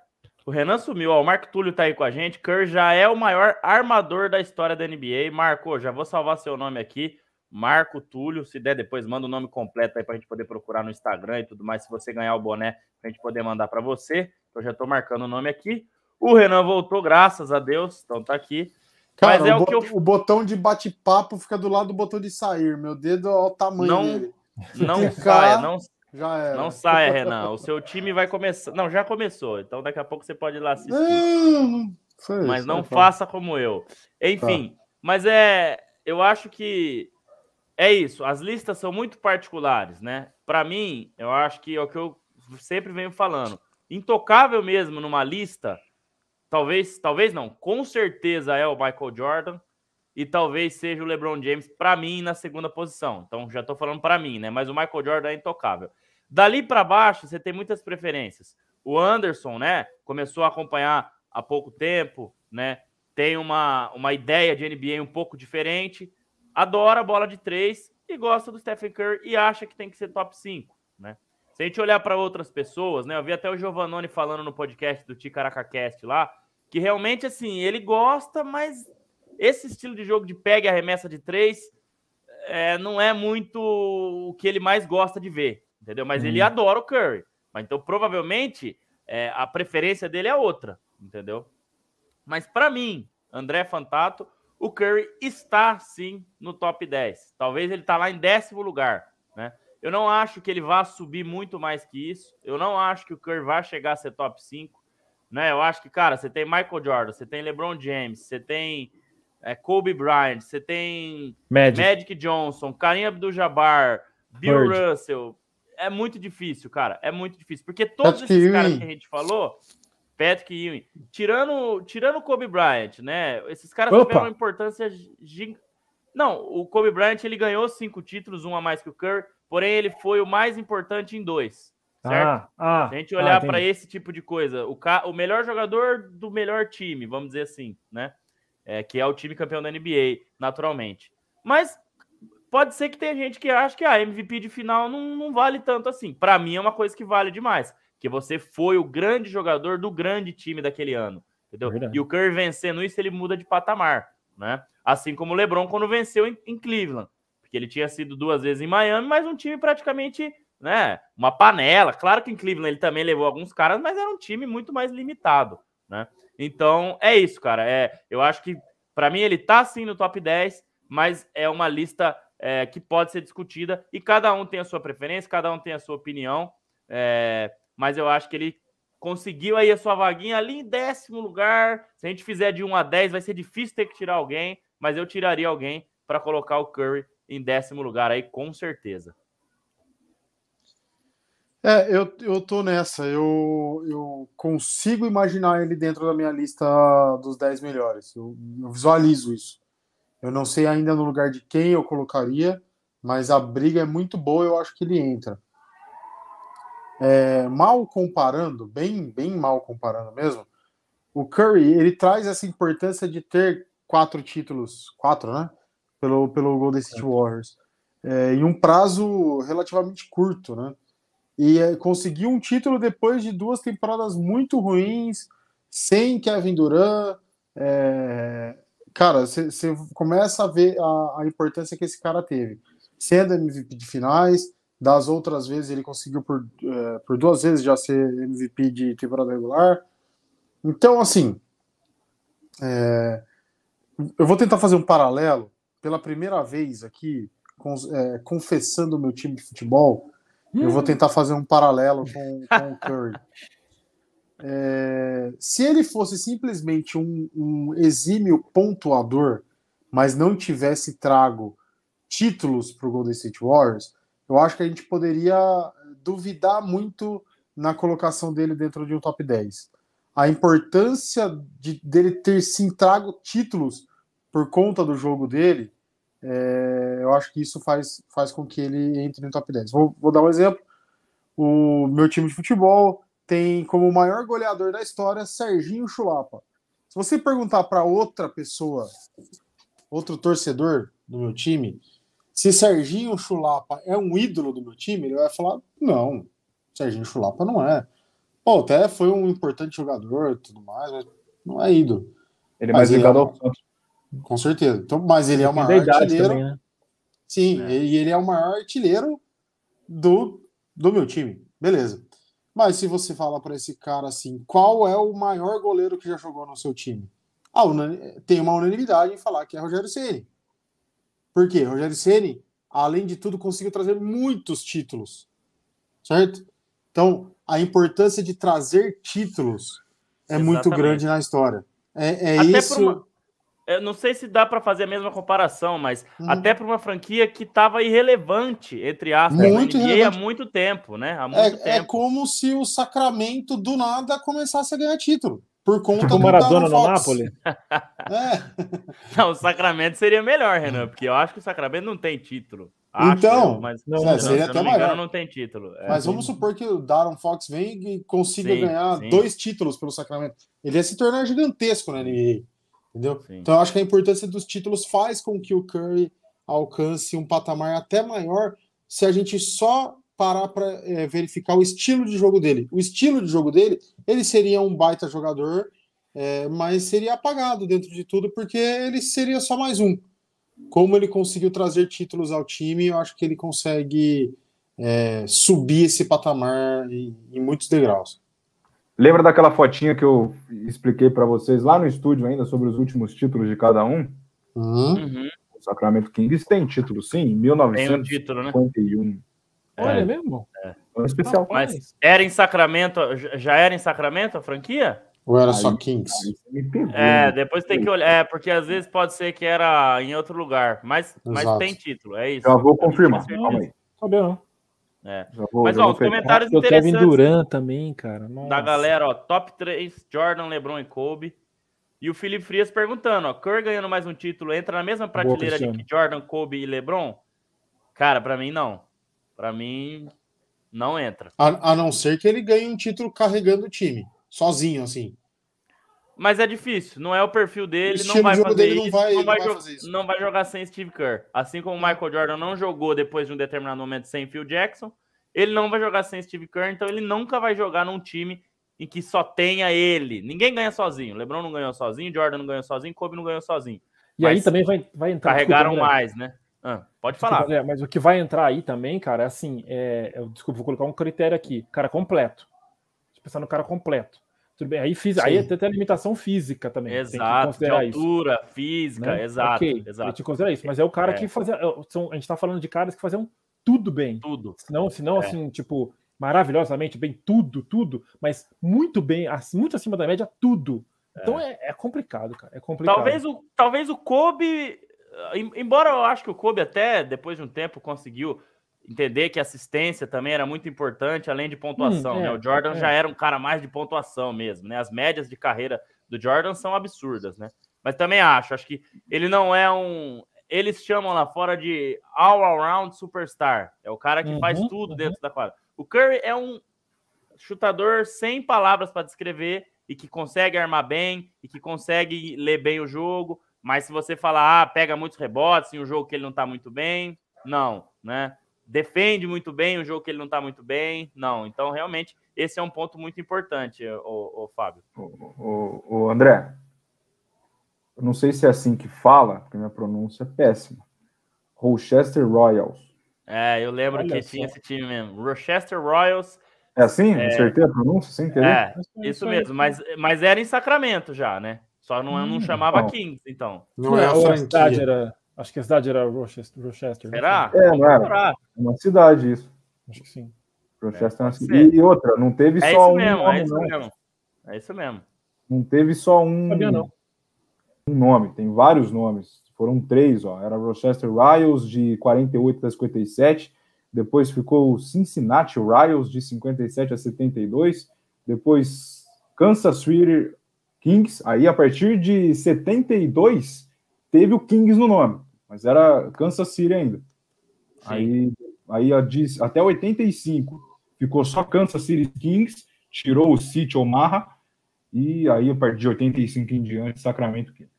o Renan sumiu, ó, o Marco Túlio tá aí com a gente. Kerr já é o maior armador da história da NBA. Marco, já vou salvar seu nome aqui. Marco Túlio, se der depois, manda o nome completo aí pra gente poder procurar no Instagram e tudo mais. Se você ganhar o boné, pra gente poder mandar para você. Eu então, já tô marcando o nome aqui. O Renan voltou, graças a Deus, então tá aqui. Cara, Mas é o, o que eu... o botão de bate-papo fica do lado do botão de sair. Meu dedo, ó, é o tamanho não... dele. Não saia, não já era. Não saia, Renan. O seu time vai começar. Não, já começou. Então daqui a pouco você pode ir lá assistir. Não, não mas isso, não faça como eu. Enfim, tá. mas é. Eu acho que é isso. As listas são muito particulares, né? Para mim, eu acho que é o que eu sempre venho falando. Intocável mesmo numa lista, talvez, talvez não, com certeza é o Michael Jordan e talvez seja o LeBron James para mim na segunda posição. Então já estou falando para mim, né? Mas o Michael Jordan é intocável. Dali para baixo, você tem muitas preferências. O Anderson, né, começou a acompanhar há pouco tempo, né, tem uma, uma ideia de NBA um pouco diferente, adora a bola de três e gosta do Stephen Curry e acha que tem que ser top 5, né? Se a gente olhar para outras pessoas, né, eu vi até o Giovannone falando no podcast do Ticaracacast lá, que realmente, assim, ele gosta, mas esse estilo de jogo de pega e arremessa de três é, não é muito o que ele mais gosta de ver, entendeu? Mas hum. ele uhum. adora o Curry. Mas então provavelmente é, a preferência dele é outra, entendeu? Mas para mim, André Fantato, o Curry está sim no top 10. Talvez ele está lá em décimo lugar, né? Eu não acho que ele vá subir muito mais que isso. Eu não acho que o Curry vá chegar a ser top 5. Né? Eu acho que, cara, você tem Michael Jordan, você tem LeBron James, você tem é, Kobe Bryant, você tem Magic, Magic Johnson, Karim Abdul-Jabbar, Bill Bird. Russell, é muito difícil, cara. É muito difícil. Porque todos Patrick esses Ewing. caras que a gente falou, Patrick Ewing, tirando, tirando o Kobe Bryant, né? Esses caras Opa. tiveram uma importância gigante. Não, o Kobe Bryant ele ganhou cinco títulos, um a mais que o Curry, porém ele foi o mais importante em dois. Certo? Ah, ah, Se a gente olhar ah, para esse tipo de coisa, o, ca... o melhor jogador do melhor time, vamos dizer assim, né? É, que é o time campeão da NBA, naturalmente. Mas Pode ser que tenha gente que acha que a ah, MVP de final não, não vale tanto assim. Para mim é uma coisa que vale demais, que você foi o grande jogador do grande time daquele ano, entendeu? Verdade. E o Kerr vencendo isso, ele muda de patamar, né? Assim como o LeBron quando venceu em, em Cleveland, porque ele tinha sido duas vezes em Miami, mas um time praticamente, né, uma panela. Claro que em Cleveland ele também levou alguns caras, mas era um time muito mais limitado, né? Então, é isso, cara. É, eu acho que para mim ele tá sim no top 10, mas é uma lista é, que pode ser discutida e cada um tem a sua preferência, cada um tem a sua opinião, é, mas eu acho que ele conseguiu aí a sua vaguinha ali em décimo lugar. Se a gente fizer de 1 a 10, vai ser difícil ter que tirar alguém, mas eu tiraria alguém para colocar o Curry em décimo lugar aí, com certeza. É, eu, eu tô nessa. Eu, eu consigo imaginar ele dentro da minha lista dos 10 melhores. Eu, eu visualizo isso. Eu não sei ainda no lugar de quem eu colocaria, mas a briga é muito boa, eu acho que ele entra. É, mal comparando, bem, bem mal comparando mesmo, o Curry ele traz essa importância de ter quatro títulos, quatro, né? Pelo, pelo Golden State Warriors, é, em um prazo relativamente curto, né? E é, conseguiu um título depois de duas temporadas muito ruins, sem Kevin Durant, é, cara, você começa a ver a, a, importância que esse cara teve. Sendo MVP de finais, das outras vezes ele conseguiu por, é, por duas vezes já ser MVP de temporada regular. Então, assim, é, eu vou tentar fazer um paralelo pela primeira vez aqui, com, é, confessando o meu time de futebol. Eu vou hum. tentar fazer um paralelo com, com o Curry. É, se ele fosse simplesmente um, um, exímio pontuador, mas não tivesse trago títulos para o Golden State Warriors, eu acho que a gente poderia duvidar muito na colocação dele dentro de um top 10. A importância de, dele ter sim trago títulos por conta do jogo dele, é, eu acho que isso faz, faz com que ele entre no top 10. Vou, vou dar um exemplo. O meu time de futebol, tem como maior goleador da história Serginho Chulapa. Se você perguntar para outra pessoa, outro torcedor do meu time, se Serginho Chulapa é um ídolo do meu time, ele vai falar: não, Serginho Chulapa não é. Pô, até foi um importante jogador e tudo mais, mas não é ídolo. Ele é mais mas é ligado ele ao Com certeza. Então, mas ele é o maior artilheiro. Também, né? Sim, é. e é. ele, ele é o maior artilheiro do, do meu time. Beleza. Mas se você fala para esse cara assim, qual é o maior goleiro que já jogou no seu time? Ah, tem uma unanimidade em falar que é Rogério Ceni. Por quê? Rogério Ceni, além de tudo, conseguiu trazer muitos títulos. Certo? Então, a importância de trazer títulos é Exatamente. muito grande na história. É, é Até isso. Uma eu não sei se dá para fazer a mesma comparação, mas hum. até para uma franquia que estava irrelevante, entre aspas, muito né? e há muito tempo, né? Há é, muito é, tempo. é como se o Sacramento do nada começasse a ganhar título. Por conta do Maradona no Nápoles? é. Não, o Sacramento seria melhor, Renan, porque eu acho que o Sacramento não tem título. Acho, então, mas não, é, não, seria até não, engano, não tem título. É, mas sim. vamos supor que o Darren Fox vem e consiga sim, ganhar sim. dois títulos pelo Sacramento. Ele ia se tornar gigantesco na né, NBA. Entendeu? Sim. Então eu acho que a importância dos títulos faz com que o Curry alcance um patamar até maior se a gente só parar para é, verificar o estilo de jogo dele. O estilo de jogo dele, ele seria um baita jogador, é, mas seria apagado dentro de tudo, porque ele seria só mais um. Como ele conseguiu trazer títulos ao time, eu acho que ele consegue é, subir esse patamar em, em muitos degraus. Lembra daquela fotinha que eu expliquei para vocês lá no estúdio ainda sobre os últimos títulos de cada um? Uhum. uhum. O Sacramento Kings tem título, sim, em 1951. Tem um título, né? É. Olha é. mesmo? É. é um especial. Mas era em Sacramento, já era em Sacramento a franquia? Ou era aí, só Kings? é, né? depois tem que olhar. É, porque às vezes pode ser que era em outro lugar, mas, mas tem título, é isso. Já vou confirmar. Calma aí. Sabia não. É. Vou, Mas, ó, os comentários interessantes. Kevin Durant também, cara. Nossa. Da galera, ó, top 3, Jordan, LeBron e Kobe. E o Felipe Frias perguntando, ó, Kerr ganhando mais um título, entra na mesma prateleira de Jordan, Kobe e LeBron? Cara, para mim não. Para mim não entra. A, a, não ser que ele ganhe um título carregando o time, sozinho assim. Mas é difícil, não é o perfil dele, não vai fazer isso, não vai, jogar sem Steve Kerr. Assim como o Michael Jordan não jogou depois de um determinado momento sem Phil Jackson, ele não vai jogar sem Steve Kerr, então ele nunca vai jogar num time em que só tenha ele. Ninguém ganha sozinho. LeBron não ganhou sozinho, Jordan não ganhou sozinho, Kobe não ganhou sozinho. E mas aí também vai, vai entrar... Carregaram desculpa, mais, né? Ah, pode falar. mas o que vai entrar aí também, cara, é assim, é... desculpa, vou colocar um critério aqui. Cara completo. Deixa eu pensar no cara completo tudo bem, aí, fiz, aí é até tem a limitação física também. Exato, tem altura, isso. física, né? exato, okay, exato. A gente considera isso, mas é o cara é. que fazia. É, são, a gente tá falando de caras que faziam tudo bem. Tudo. Senão, senão é. assim, tipo, maravilhosamente bem, tudo, tudo, mas muito bem, muito acima da média, tudo. É. Então é, é, é complicado, cara. É complicado. Talvez o, talvez o Kobe. Embora eu acho que o Kobe até, depois de um tempo, conseguiu entender que assistência também era muito importante, além de pontuação. Hum, né? é, né? O Jordan é. já era um cara mais de pontuação mesmo, né? As médias de carreira do Jordan são absurdas, né? Mas também acho, acho que ele não é um. Eles chamam lá fora de all-around superstar. É o cara que uhum, faz tudo uhum. dentro da quadra. O Curry é um chutador sem palavras para descrever e que consegue armar bem e que consegue ler bem o jogo. Mas se você falar, ah, pega muitos rebotes em um jogo que ele não está muito bem, não, né? defende muito bem, o jogo que ele não está muito bem, não. Então, realmente, esse é um ponto muito importante, o, o Fábio. O, André, eu não sei se é assim que fala, porque minha pronúncia é péssima. Rochester Royals. É, eu lembro Olha que tinha esse time mesmo. Rochester Royals. É assim? É... Acertei a pronúncia sem querer? É, isso mesmo. Mas, mas era em Sacramento já, né? Só não, hum, não chamava então. Kings, então. Não, é não é a Era... Acho que a cidade era Rochester. Rochester né? Será? É, não era. É uma cidade, isso. Acho que sim. Rochester é, é uma cidade. E outra, não teve é só um. Mesmo, nome, é isso não. mesmo. É isso mesmo. Não teve só um. Sabia, não. Um nome, tem vários nomes. Foram três, ó. Era Rochester Royals de 48 a 57. Depois ficou Cincinnati Royals de 57 a 72. Depois Kansas City Kings. Aí a partir de 72 teve o Kings no nome mas era Kansas City ainda. Aí, aí a diz, até 85 ficou só Kansas City Kings, tirou o City Omaha, e aí a partir de 85 em diante, Sacramento Kings.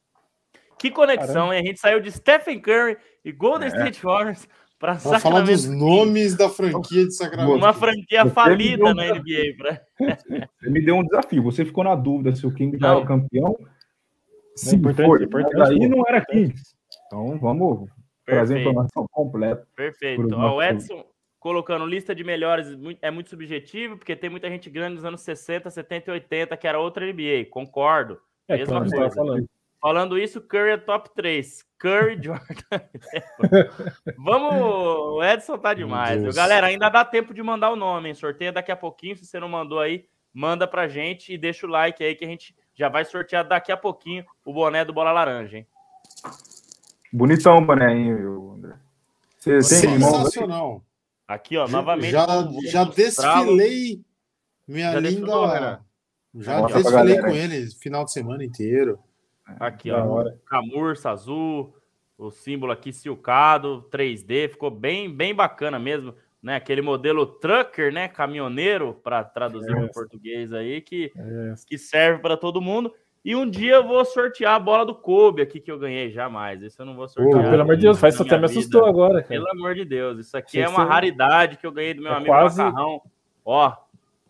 Que conexão, hein? A gente saiu de Stephen Curry e Golden é. State Warriors para Sacramento. falar dos nomes da franquia de Sacramento. Uma franquia você falida na desafio. NBA. Pra... Você me deu um desafio. Você ficou na dúvida se o Kings era campeão. Sim, é importante, foi. É importante. aí não era Kings. Então vamos Perfeito. trazer informação completa. Perfeito. o Edson colocando lista de melhores é muito subjetivo, porque tem muita gente grande nos anos 60, 70 e 80, que era outra NBA. Concordo. É, Mesma claro, coisa. Falando. falando. isso, Curry é top 3. Curry, Jordan. Vamos, o Edson tá demais. Galera, ainda dá tempo de mandar o nome, hein? Sorteia daqui a pouquinho. Se você não mandou aí, manda pra gente e deixa o like aí que a gente já vai sortear daqui a pouquinho o boné do Bola Laranja, hein? Bonitão, Bonéinho, André. Você Sensacional. Aqui, ó, novamente. Já, já desfilei minha já linda. Desfilou, já Mostra desfilei com ele final de semana inteiro. Aqui, da ó. Hora. Camurça azul, o símbolo aqui silcado, 3D, ficou bem, bem bacana mesmo. Né, aquele modelo trucker, né, caminhoneiro, para traduzir em é. português aí, que, é. que serve para todo mundo. E um dia eu vou sortear a bola do Kobe aqui que eu ganhei jamais. Isso eu não vou sortear. pelo amor de Deus, faz isso até me assustou agora. Cara. Pelo amor de Deus, isso aqui é uma raridade que eu ganhei do meu é amigo quase... Macarrão. Ó,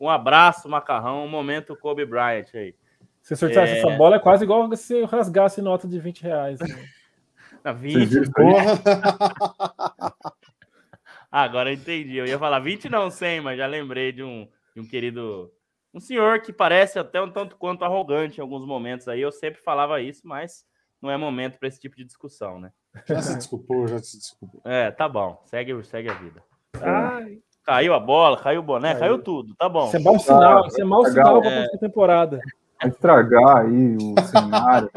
um abraço, Macarrão. Um momento Kobe Bryant aí. Se sorteasse é... essa bola é quase igual se eu rasgasse nota de 20 reais. Né? Na 20, porra. Agora eu entendi. Eu ia falar 20 não 100, mas já lembrei de um, de um querido um senhor que parece até um tanto quanto arrogante em alguns momentos aí. Eu sempre falava isso, mas não é momento para esse tipo de discussão, né? Já se desculpou, já se desculpou. É, tá bom. Segue, segue a vida. Ai. Caiu a bola, caiu o boné, caiu, caiu tudo, tá bom. Isso é mau sinal, isso é mau sinal para a é. próxima temporada. Vai é estragar aí o cenário.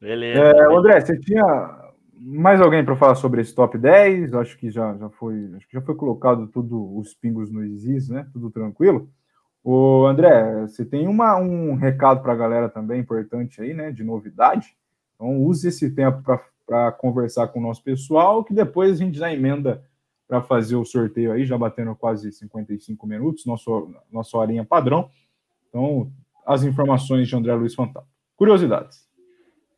Beleza. É, André, você tinha mais alguém para falar sobre esse top 10? Acho que já, já foi, acho que já foi colocado tudo os pingos nos isis né? Tudo tranquilo. O André, você tem uma, um recado para a galera também importante aí, né? De novidade. Então use esse tempo para conversar com o nosso pessoal, que depois a gente já emenda para fazer o sorteio aí, já batendo quase 55 minutos, nosso, nossa horinha padrão. Então, as informações de André Luiz Fantástico. Curiosidades.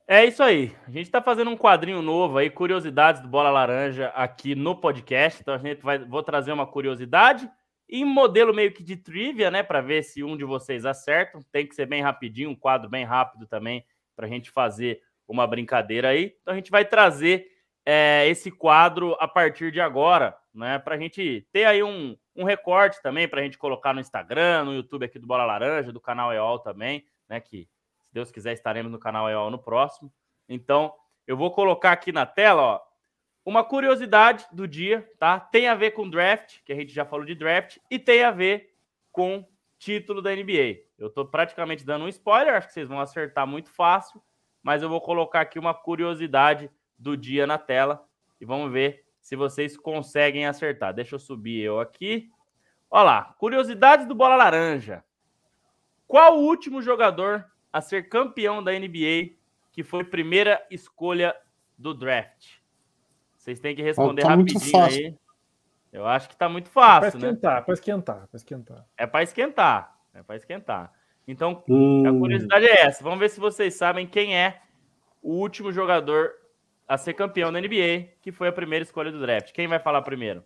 É isso aí. A gente está fazendo um quadrinho novo aí, curiosidades do Bola Laranja aqui no podcast. Então a gente vai vou trazer uma curiosidade em modelo meio que de trivia, né? Para ver se um de vocês acerta. Tem que ser bem rapidinho, um quadro bem rápido também, para a gente fazer uma brincadeira aí. Então a gente vai trazer é, esse quadro a partir de agora, né? Para a gente ter aí um, um recorte também, para a gente colocar no Instagram, no YouTube aqui do Bola Laranja, do canal EOL também, né? Que se Deus quiser estaremos no canal EOL no próximo. Então eu vou colocar aqui na tela, ó uma curiosidade do dia, tá? Tem a ver com draft, que a gente já falou de draft, e tem a ver com título da NBA. Eu tô praticamente dando um spoiler, acho que vocês vão acertar muito fácil, mas eu vou colocar aqui uma curiosidade do dia na tela e vamos ver se vocês conseguem acertar. Deixa eu subir eu aqui. Olha lá, curiosidades do Bola Laranja. Qual o último jogador a ser campeão da NBA que foi primeira escolha do draft? Vocês têm que responder tá rapidinho aí. Eu acho que tá muito fácil, né? é pra esquentar, né? Para esquentar, para esquentar. É para esquentar, é para esquentar. Então, hum. a curiosidade é essa. Vamos ver se vocês sabem quem é o último jogador a ser campeão da NBA, que foi a primeira escolha do draft. Quem vai falar primeiro?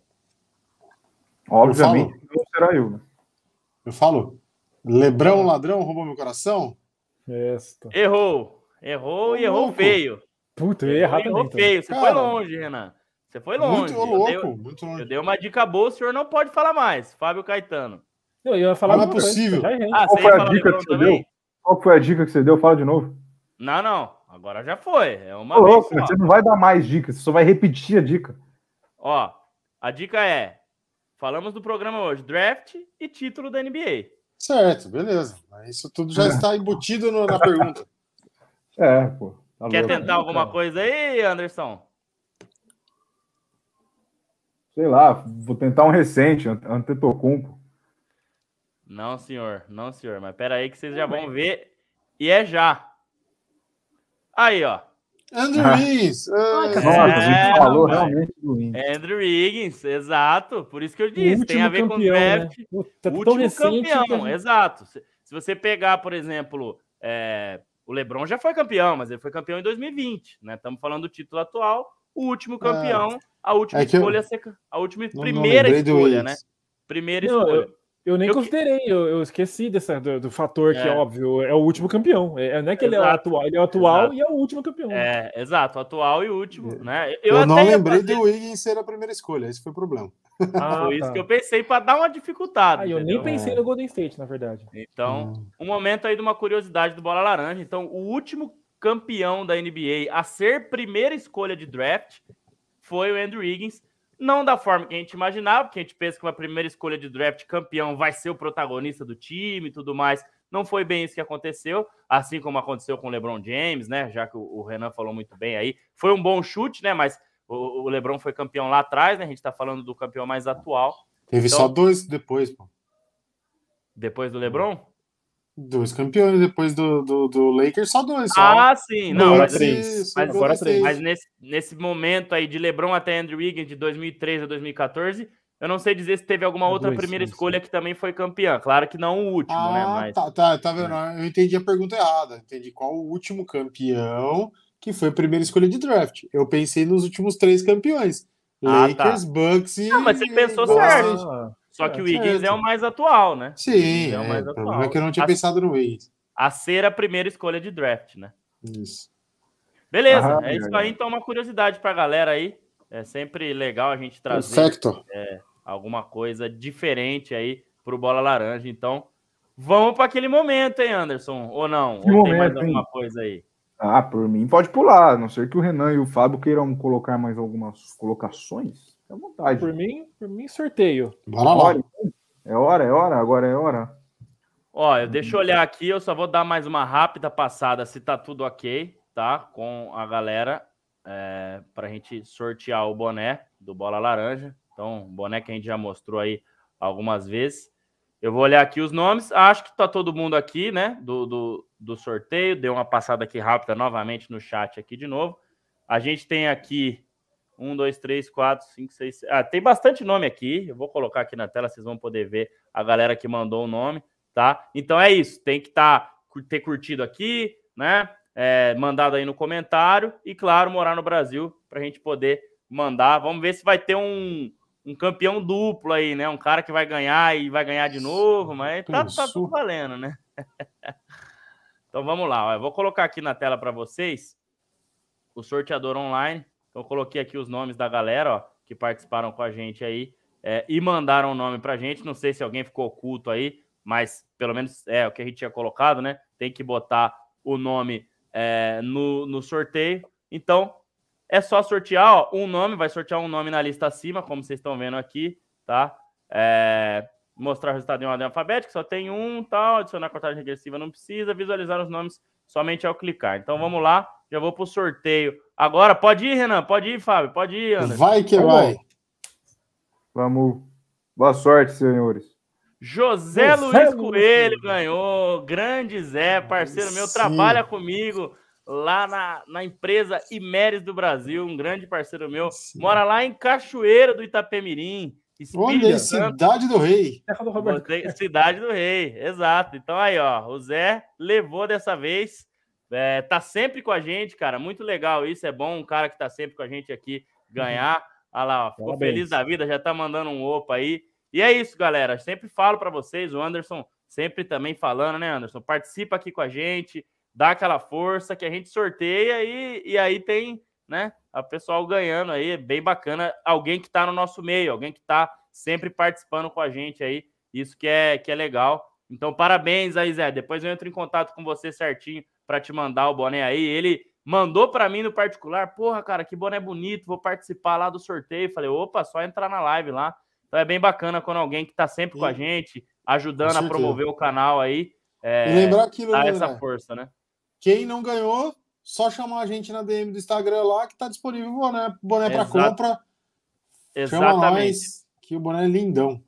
Obviamente, não será eu. Né? Eu falo. Lebrão, ladrão, roubou meu coração? Esta. Errou. Errou e errou feio. Puta, eu ia errado. então. feio. Você Cara, foi longe, Renan. Você foi longe. Muito louco, eu dei, muito longe. Eu dei uma dica boa, o senhor não pode falar mais. Fábio Caetano. Eu ia falar não, não é possível. ah, Qual foi a dica que você também? deu? Qual foi a dica que você deu? Fala de novo. Não, não. Agora já foi. É uma louco, Você não vai dar mais dicas, você só vai repetir a dica. Ó, a dica é: falamos do programa hoje, draft e título da NBA. Certo, beleza. Isso tudo já é. está embutido no, na pergunta. É, pô. Tá Quer tentar alguma coisa aí, Anderson? Sei lá, vou tentar um recente, Antetokounmpo. Não, senhor, não, senhor, mas pera aí que vocês já vão ver e é já. Aí, ó. Andrew ah. Wiggins. Ah, Nossa, a é, falou mano. realmente do Wiggins. Andrew Wiggins, exato. Por isso que eu disse, tem a ver campeão, com o né? draft. Né? Puta, tá último campeão, gente... exato. Se, se, você pegar, por exemplo, é, o LeBron já foi campeão, mas ele foi campeão em 2020, né? Estamos falando do título atual, o último é. campeão, é, a última é escolha, eu, a, última não, né? primeira não escolha, né? Primeira eu, escolha. Eu, eu nem eu considerei, eu, eu, esqueci dessa, do, do fator é. que é óbvio, é o último campeão. É, é não é que exato. ele é o atual, ele é o atual exato. e é o último campeão. É, exato, atual e último, é. né? Eu, eu não lembrei fazer... do Wiggins ser a primeira escolha, esse foi o problema. Ah, foi ah, tá. isso que eu pensei para dar uma dificuldade. Ah, eu nem pensei no Golden State, na verdade. Então, hum. um momento aí de uma curiosidade do Bola Laranja. Então, o último campeão da NBA a ser primeira escolha de draft foi o Andrew Wiggins não da forma que a gente imaginava, porque a gente pensa que uma primeira escolha de draft campeão vai ser o protagonista do time e tudo mais. Não foi bem isso que aconteceu, assim como aconteceu com o LeBron James, né? Já que o Renan falou muito bem aí. Foi um bom chute, né? Mas o LeBron foi campeão lá atrás, né? A gente tá falando do campeão mais atual. Teve então, só dois depois, pô. Depois do LeBron? Dois campeões depois do, do, do Lakers, só dois. Só. Ah, sim. Não, dois, mas, três, mas, agora três. mas nesse, nesse momento aí, de LeBron até Andrew Wiggins, de 2013 a 2014, eu não sei dizer se teve alguma outra dois, primeira sim, escolha sim. que também foi campeã. Claro que não o último, né, ah, né? Mas... Tá, tá, tá vendo? Ah, eu entendi a pergunta errada. Entendi qual o último campeão que foi a primeira escolha de draft. Eu pensei nos últimos três campeões. Ah, tá. Lakers, tá. Bucks e. Não, mas você pensou Boston. certo. Só que o Wiggins é o mais atual, né? Sim, é o é, mais atual. É que eu não tinha a, pensado no Wiggins. A ser a primeira escolha de draft, né? Isso. Beleza, ah, é isso aí. Então, uma curiosidade para a galera aí. É sempre legal a gente trazer Perfecto. É, alguma coisa diferente aí para o Bola Laranja. Então, vamos para aquele momento, hein, Anderson? Ou não? Que Ou momento, tem mais alguma coisa aí? Ah, por mim pode pular, a não ser que o Renan e o Fábio queiram colocar mais algumas colocações. Fica à vontade. Por mim, por mim sorteio. Bora lá. É hora, é hora, agora é hora. Ó, deixa eu olhar aqui, eu só vou dar mais uma rápida passada se tá tudo ok, tá? Com a galera, é, pra gente sortear o boné do Bola Laranja. Então, boné que a gente já mostrou aí algumas vezes. Eu vou olhar aqui os nomes. Acho que tá todo mundo aqui, né? Do, do, do sorteio. Dei uma passada aqui rápida novamente no chat aqui de novo. A gente tem aqui um, dois, três, quatro, cinco, seis. Seis. Ah, tem bastante nome aqui. Eu vou colocar aqui na tela, vocês vão poder ver a galera que mandou o nome, tá? Então é isso. Tem que tá, ter curtido aqui, né? É, mandado aí no comentário. E, claro, morar no Brasil para a gente poder mandar. Vamos ver se vai ter um, um campeão duplo aí, né? Um cara que vai ganhar e vai ganhar de novo, mas tá, tá tudo valendo, né? então vamos lá, ó. eu vou colocar aqui na tela para vocês o sorteador online então, coloquei aqui os nomes da galera ó, que participaram com a gente aí é, e mandaram o um nome para a gente. Não sei se alguém ficou oculto aí, mas pelo menos é o que a gente tinha colocado, né? Tem que botar o nome é, no, no sorteio. Então, é só sortear ó, um nome, vai sortear um nome na lista acima, como vocês estão vendo aqui, tá? É, mostrar o resultado em ordem alfabética, só tem um, tal, adicionar contagem regressiva não precisa, visualizar os nomes somente ao clicar. Então vamos lá, já vou para o sorteio Agora, pode ir, Renan, pode ir, Fábio, pode ir, Anderson. Vai que Vamos. vai. Vamos. Boa sorte, senhores. José, Luiz Coelho ganhou. Grande Zé, parceiro Ai, meu, sim. trabalha comigo lá na, na empresa Imeres do Brasil, um grande parceiro meu. Sim. Mora lá em Cachoeira do Itapemirim. Olha, é Cidade do Rei. Cidade do Rei, exato. Então aí, ó, o Zé levou dessa vez. É, tá sempre com a gente, cara. Muito legal isso. É bom um cara que tá sempre com a gente aqui ganhar. Olha lá, ó, ficou Parabéns. feliz da vida, já tá mandando um opa aí. E é isso, galera. Sempre falo para vocês, o Anderson sempre também falando, né, Anderson? Participa aqui com a gente, dá aquela força que a gente sorteia e, e aí tem, né, a pessoal ganhando aí. É bem bacana. Alguém que tá no nosso meio, alguém que tá sempre participando com a gente aí. Isso que é, que é legal. Então, parabéns aí, Zé. Depois eu entro em contato com você certinho para te mandar o boné aí. Ele mandou para mim no particular, porra, cara, que boné bonito, vou participar lá do sorteio. Falei, opa, só entrar na live lá. Então é bem bacana quando alguém que tá sempre Sim. com a gente, ajudando a promover o canal aí, é, e lembrar aquilo, dá né, essa né? força, né? Quem não ganhou, só chamar a gente na DM do Instagram lá, que tá disponível o boné, boné para compra. Exatamente. Nós, que o boné é lindão.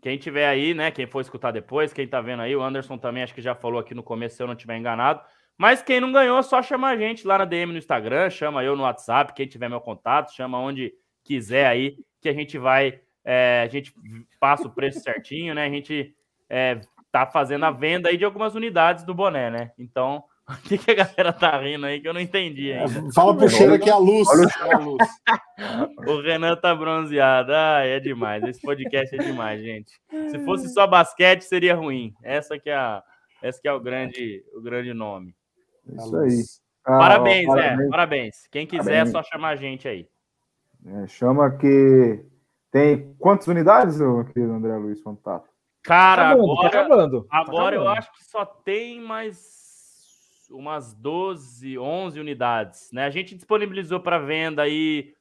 Quem tiver aí, né, quem for escutar depois, quem tá vendo aí, o Anderson também acho que já falou aqui no começo, se eu não tiver enganado, mas quem não ganhou, só chama a gente lá na DM no Instagram, chama eu no WhatsApp, quem tiver meu contato, chama onde quiser aí, que a gente vai, é, a gente passa o preço certinho, né? A gente é, tá fazendo a venda aí de algumas unidades do boné, né? Então, o que, que a galera tá rindo aí que eu não entendi é, ainda? fala pro cheiro que é a luz. É o, Renan tá bronzeado. Ai, é demais. Esse podcast é demais, gente. Se fosse só basquete, seria ruim. Essa que é a, essa que é o grande, o grande nome. É isso aí. Ah, parabéns, ó, parabéns, é, parabéns. Quem quiser, é parabéns. É só chamar a gente aí. É, chama que tem quantas unidades, meu querido André Luiz Contato. Cara, tá acabando, agora, tá acabando, tá agora acabando. Tá eu acho que só tem mais umas 12, 11 unidades, né? A gente disponibilizou para venda aí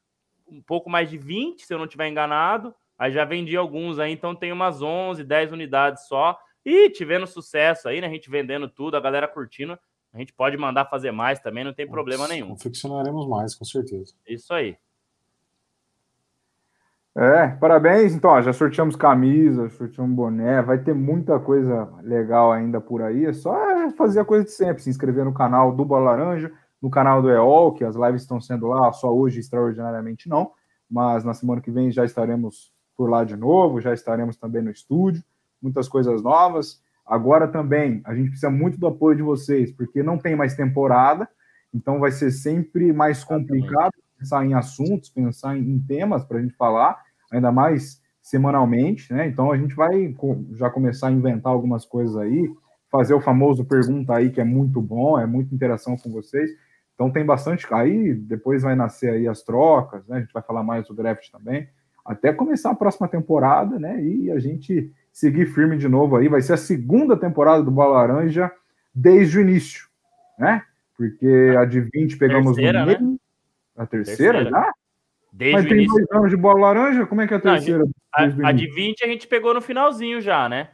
um pouco mais de 20, se eu não estiver enganado. Aí já vendi alguns aí, então tem umas 11, 10 unidades só. E tivendo sucesso aí, né? A gente vendendo tudo, a galera curtindo. A gente pode mandar fazer mais também, não tem problema nenhum. Confeccionaremos mais, com certeza. Isso aí. É, parabéns. Então, ó, já sorteamos camisa, sorteamos boné, vai ter muita coisa legal ainda por aí. É só é, fazer a coisa de sempre, se inscrever no canal do Bola Laranja, no canal do EOL, que as lives estão sendo lá, só hoje extraordinariamente não, mas na semana que vem já estaremos por lá de novo, já estaremos também no estúdio, muitas coisas novas. Agora também a gente precisa muito do apoio de vocês, porque não tem mais temporada, então vai ser sempre mais complicado pensar em assuntos, pensar em temas para a gente falar, ainda mais semanalmente, né? Então a gente vai já começar a inventar algumas coisas aí, fazer o famoso pergunta aí que é muito bom, é muita interação com vocês. Então tem bastante. Aí depois vai nascer aí as trocas, né? A gente vai falar mais do draft também, até começar a próxima temporada, né? E a gente seguir firme de novo aí. Vai ser a segunda temporada do Bola Laranja desde o início, né? Porque é. a de 20 pegamos terceira, no meio. Né? A terceira, terceira. já? Desde Mas tem início. dois anos de Bola Laranja? Como é que é a terceira? Não, a, a, a de 20 a gente pegou no finalzinho já, né?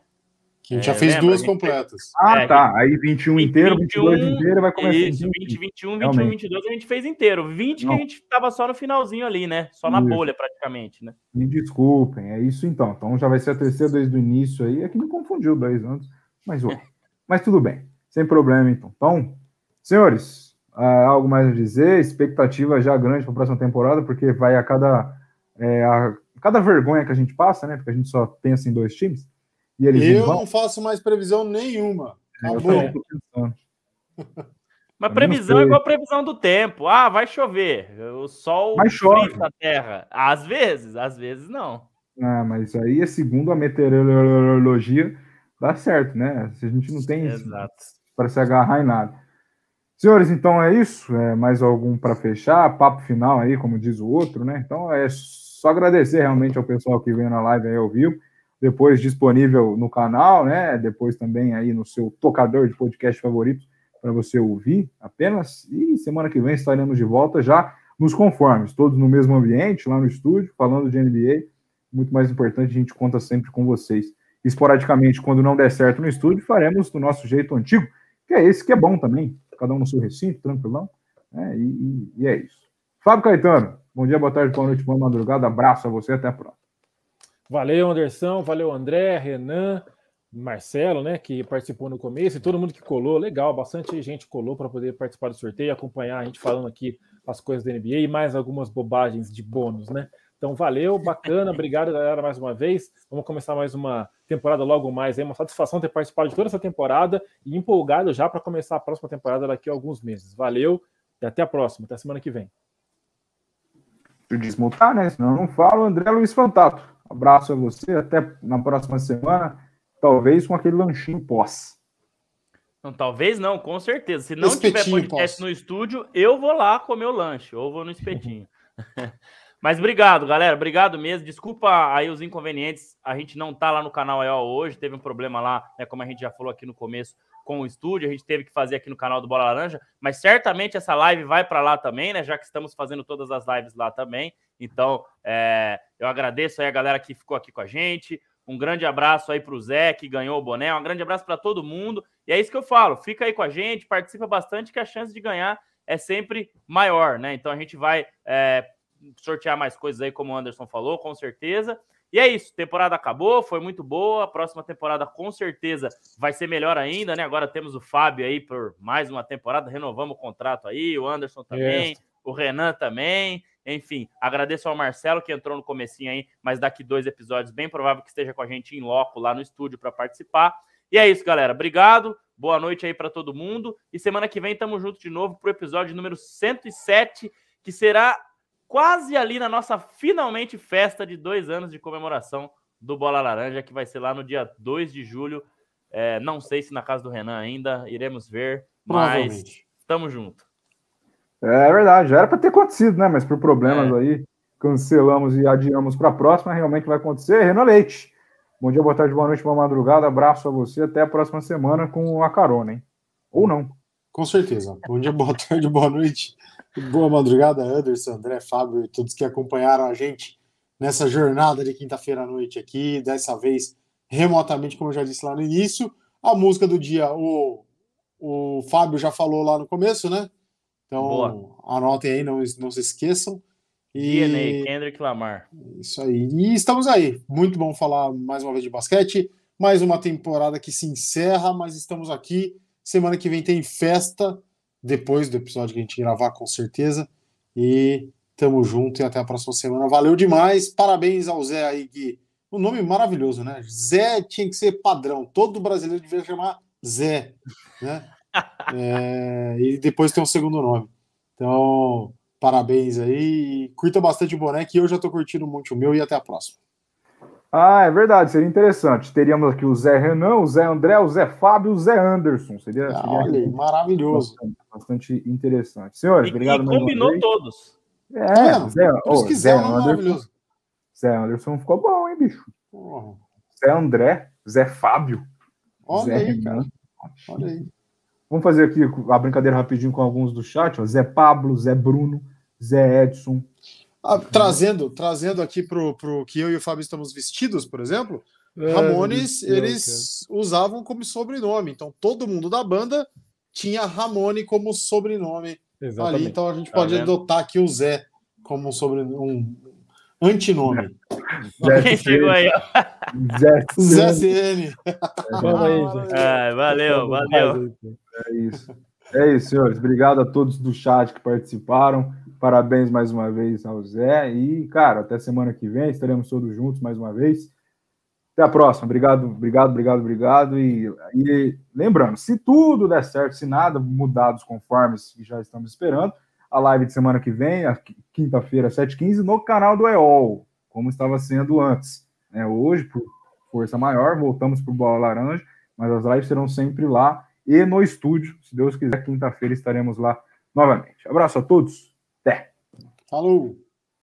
A gente é, já fez lembra? duas completas. Ah, é, tá. Aí 21 inteiro, 21, 22 inteiro, vai começar. Isso, 20, 21, 21, Realmente. 22 a gente fez inteiro. 20 Não. que a gente estava só no finalzinho ali, né? Só na bolha, praticamente, né? Me desculpem, é isso então. Então já vai ser a terceira desde o início aí. É que me confundiu dois anos, mas ué. mas tudo bem, sem problema então. Então, senhores, ah, algo mais a dizer? Expectativa já grande para a próxima temporada, porque vai a cada, é, a cada vergonha que a gente passa, né? Porque a gente só pensa em dois times e eles eu vão... não faço mais previsão nenhuma. É, mas previsão é igual a previsão do tempo. Ah, vai chover. O sol mas chove. na terra. Às vezes, às vezes não. Ah, mas aí é segundo a meteorologia, dá certo, né? Se a gente não tem Exato. isso para se agarrar em nada. Senhores, então é isso. É mais algum para fechar? Papo final aí, como diz o outro, né? Então é só agradecer realmente ao pessoal que veio na live aí ao vivo depois disponível no canal, né? Depois também aí no seu tocador de podcast favorito para você ouvir apenas. E semana que vem estaremos de volta já nos conformes, todos no mesmo ambiente, lá no estúdio, falando de NBA. Muito mais importante, a gente conta sempre com vocês. Esporadicamente, quando não der certo no estúdio, faremos do nosso jeito antigo, que é esse que é bom também. Cada um no seu recinto, tranquilão. Né? E, e, e é isso. Fábio Caetano, bom dia, boa tarde, boa noite, boa madrugada. Abraço a você, até a próxima. Valeu, Anderson, valeu, André, Renan, Marcelo, né, que participou no começo, e todo mundo que colou, legal, bastante gente colou para poder participar do sorteio, acompanhar a gente falando aqui as coisas da NBA e mais algumas bobagens de bônus, né? Então, valeu, bacana, obrigado, galera, mais uma vez. Vamos começar mais uma temporada logo mais. É uma satisfação ter participado de toda essa temporada e empolgado já para começar a próxima temporada daqui a alguns meses. Valeu e até a próxima, até semana que vem. Deixa eu desmontar, né? Senão eu não falo André Luiz Fantato. Abraço a você, até na próxima semana, talvez com aquele lanchinho pós. Não, talvez não, com certeza. Se não espetinho, tiver podcast posso. no estúdio, eu vou lá comer o lanche, ou vou no espetinho. Mas obrigado, galera. Obrigado mesmo. Desculpa aí os inconvenientes. A gente não tá lá no canal EO hoje. Teve um problema lá, né? Como a gente já falou aqui no começo com o estúdio. A gente teve que fazer aqui no canal do Bola Laranja. Mas certamente essa live vai para lá também, né? Já que estamos fazendo todas as lives lá também. Então, é, eu agradeço aí a galera que ficou aqui com a gente. Um grande abraço aí para o Zé, que ganhou o boné. Um grande abraço para todo mundo. E é isso que eu falo. Fica aí com a gente, participa bastante, que a chance de ganhar é sempre maior, né? Então a gente vai é, sortear mais coisas aí, como o Anderson falou, com certeza. E é isso, temporada acabou, foi muito boa. A próxima temporada com certeza vai ser melhor ainda, né? Agora temos o Fábio aí por mais uma temporada, renovamos o contrato aí, o Anderson também, é. o Renan também. Enfim, agradeço ao Marcelo que entrou no comecinho aí, mas daqui dois episódios, bem provável que esteja com a gente em loco lá no estúdio para participar. E é isso, galera. Obrigado. Boa noite aí para todo mundo. E semana que vem tamo junto de novo para o episódio número 107, que será quase ali na nossa finalmente festa de dois anos de comemoração do Bola Laranja, que vai ser lá no dia 2 de julho. É, não sei se na casa do Renan ainda, iremos ver, mas tamo junto. É, é verdade, já era para ter acontecido, né? Mas por problemas é. aí, cancelamos e adiamos para a próxima, realmente vai acontecer. Renan Leite, bom dia, boa tarde, boa noite, boa madrugada, abraço a você, até a próxima semana com a carona, hein? Ou não. Com certeza. Bom dia, boa tarde, boa noite, boa madrugada, Anderson, André, Fábio e todos que acompanharam a gente nessa jornada de quinta-feira à noite aqui, dessa vez remotamente, como eu já disse lá no início. A música do dia, o, o Fábio já falou lá no começo, né? Então, Boa. anotem aí, não, não se esqueçam. E... DNA, Kendrick Lamar. Isso aí. E estamos aí. Muito bom falar mais uma vez de basquete. Mais uma temporada que se encerra, mas estamos aqui. Semana que vem tem festa, depois do episódio que a gente gravar, com certeza. E tamo junto e até a próxima semana. Valeu demais. Parabéns ao Zé aí, Gui. Um nome maravilhoso, né? Zé tinha que ser padrão. Todo brasileiro deveria chamar Zé. Né? é, e depois tem um segundo nome. Então, parabéns aí. Curta bastante o boneco e eu já estou curtindo muito o meu e até a próxima. Ah, é verdade, seria interessante. Teríamos aqui o Zé Renan, o Zé André, o Zé Fábio, o Zé Anderson. Seria, ah, seria olha, maravilhoso. Bastante, bastante, interessante. Senhores, e, obrigado. E combinou todos. É, é Zé, oh, Zé, é Anderson. Zé Anderson ficou bom, hein, bicho? Zé André, Zé Fábio. Olha Zé aí, Renan. cara. Olha aí. Vamos fazer aqui a brincadeira rapidinho com alguns do chat. Ó. Zé Pablo, Zé Bruno, Zé Edson. Ah, trazendo, trazendo aqui para o que eu e o Fábio estamos vestidos, por exemplo, é, Ramones eles usavam como sobrenome. Então todo mundo da banda tinha Ramone como sobrenome. Exatamente. Ali, então a gente tá pode tá adotar aqui o Zé como sobrenome. um, Antinome. Zé Quem chegou aí? Zé CN. É, valeu, valeu. É isso. É isso, senhores. Obrigado a todos do chat que participaram. Parabéns mais uma vez ao Zé. E, cara, até semana que vem. Estaremos todos juntos mais uma vez. Até a próxima. Obrigado, obrigado, obrigado, obrigado. E, e lembrando, se tudo der certo, se nada mudar dos conformes que já estamos esperando, a live de semana que vem, quinta-feira, 7h15, no canal do EOL, como estava sendo antes. É, hoje, por força maior, voltamos para o Bola Laranja, mas as lives serão sempre lá e no estúdio. Se Deus quiser, quinta-feira estaremos lá novamente. Abraço a todos, até! Falou!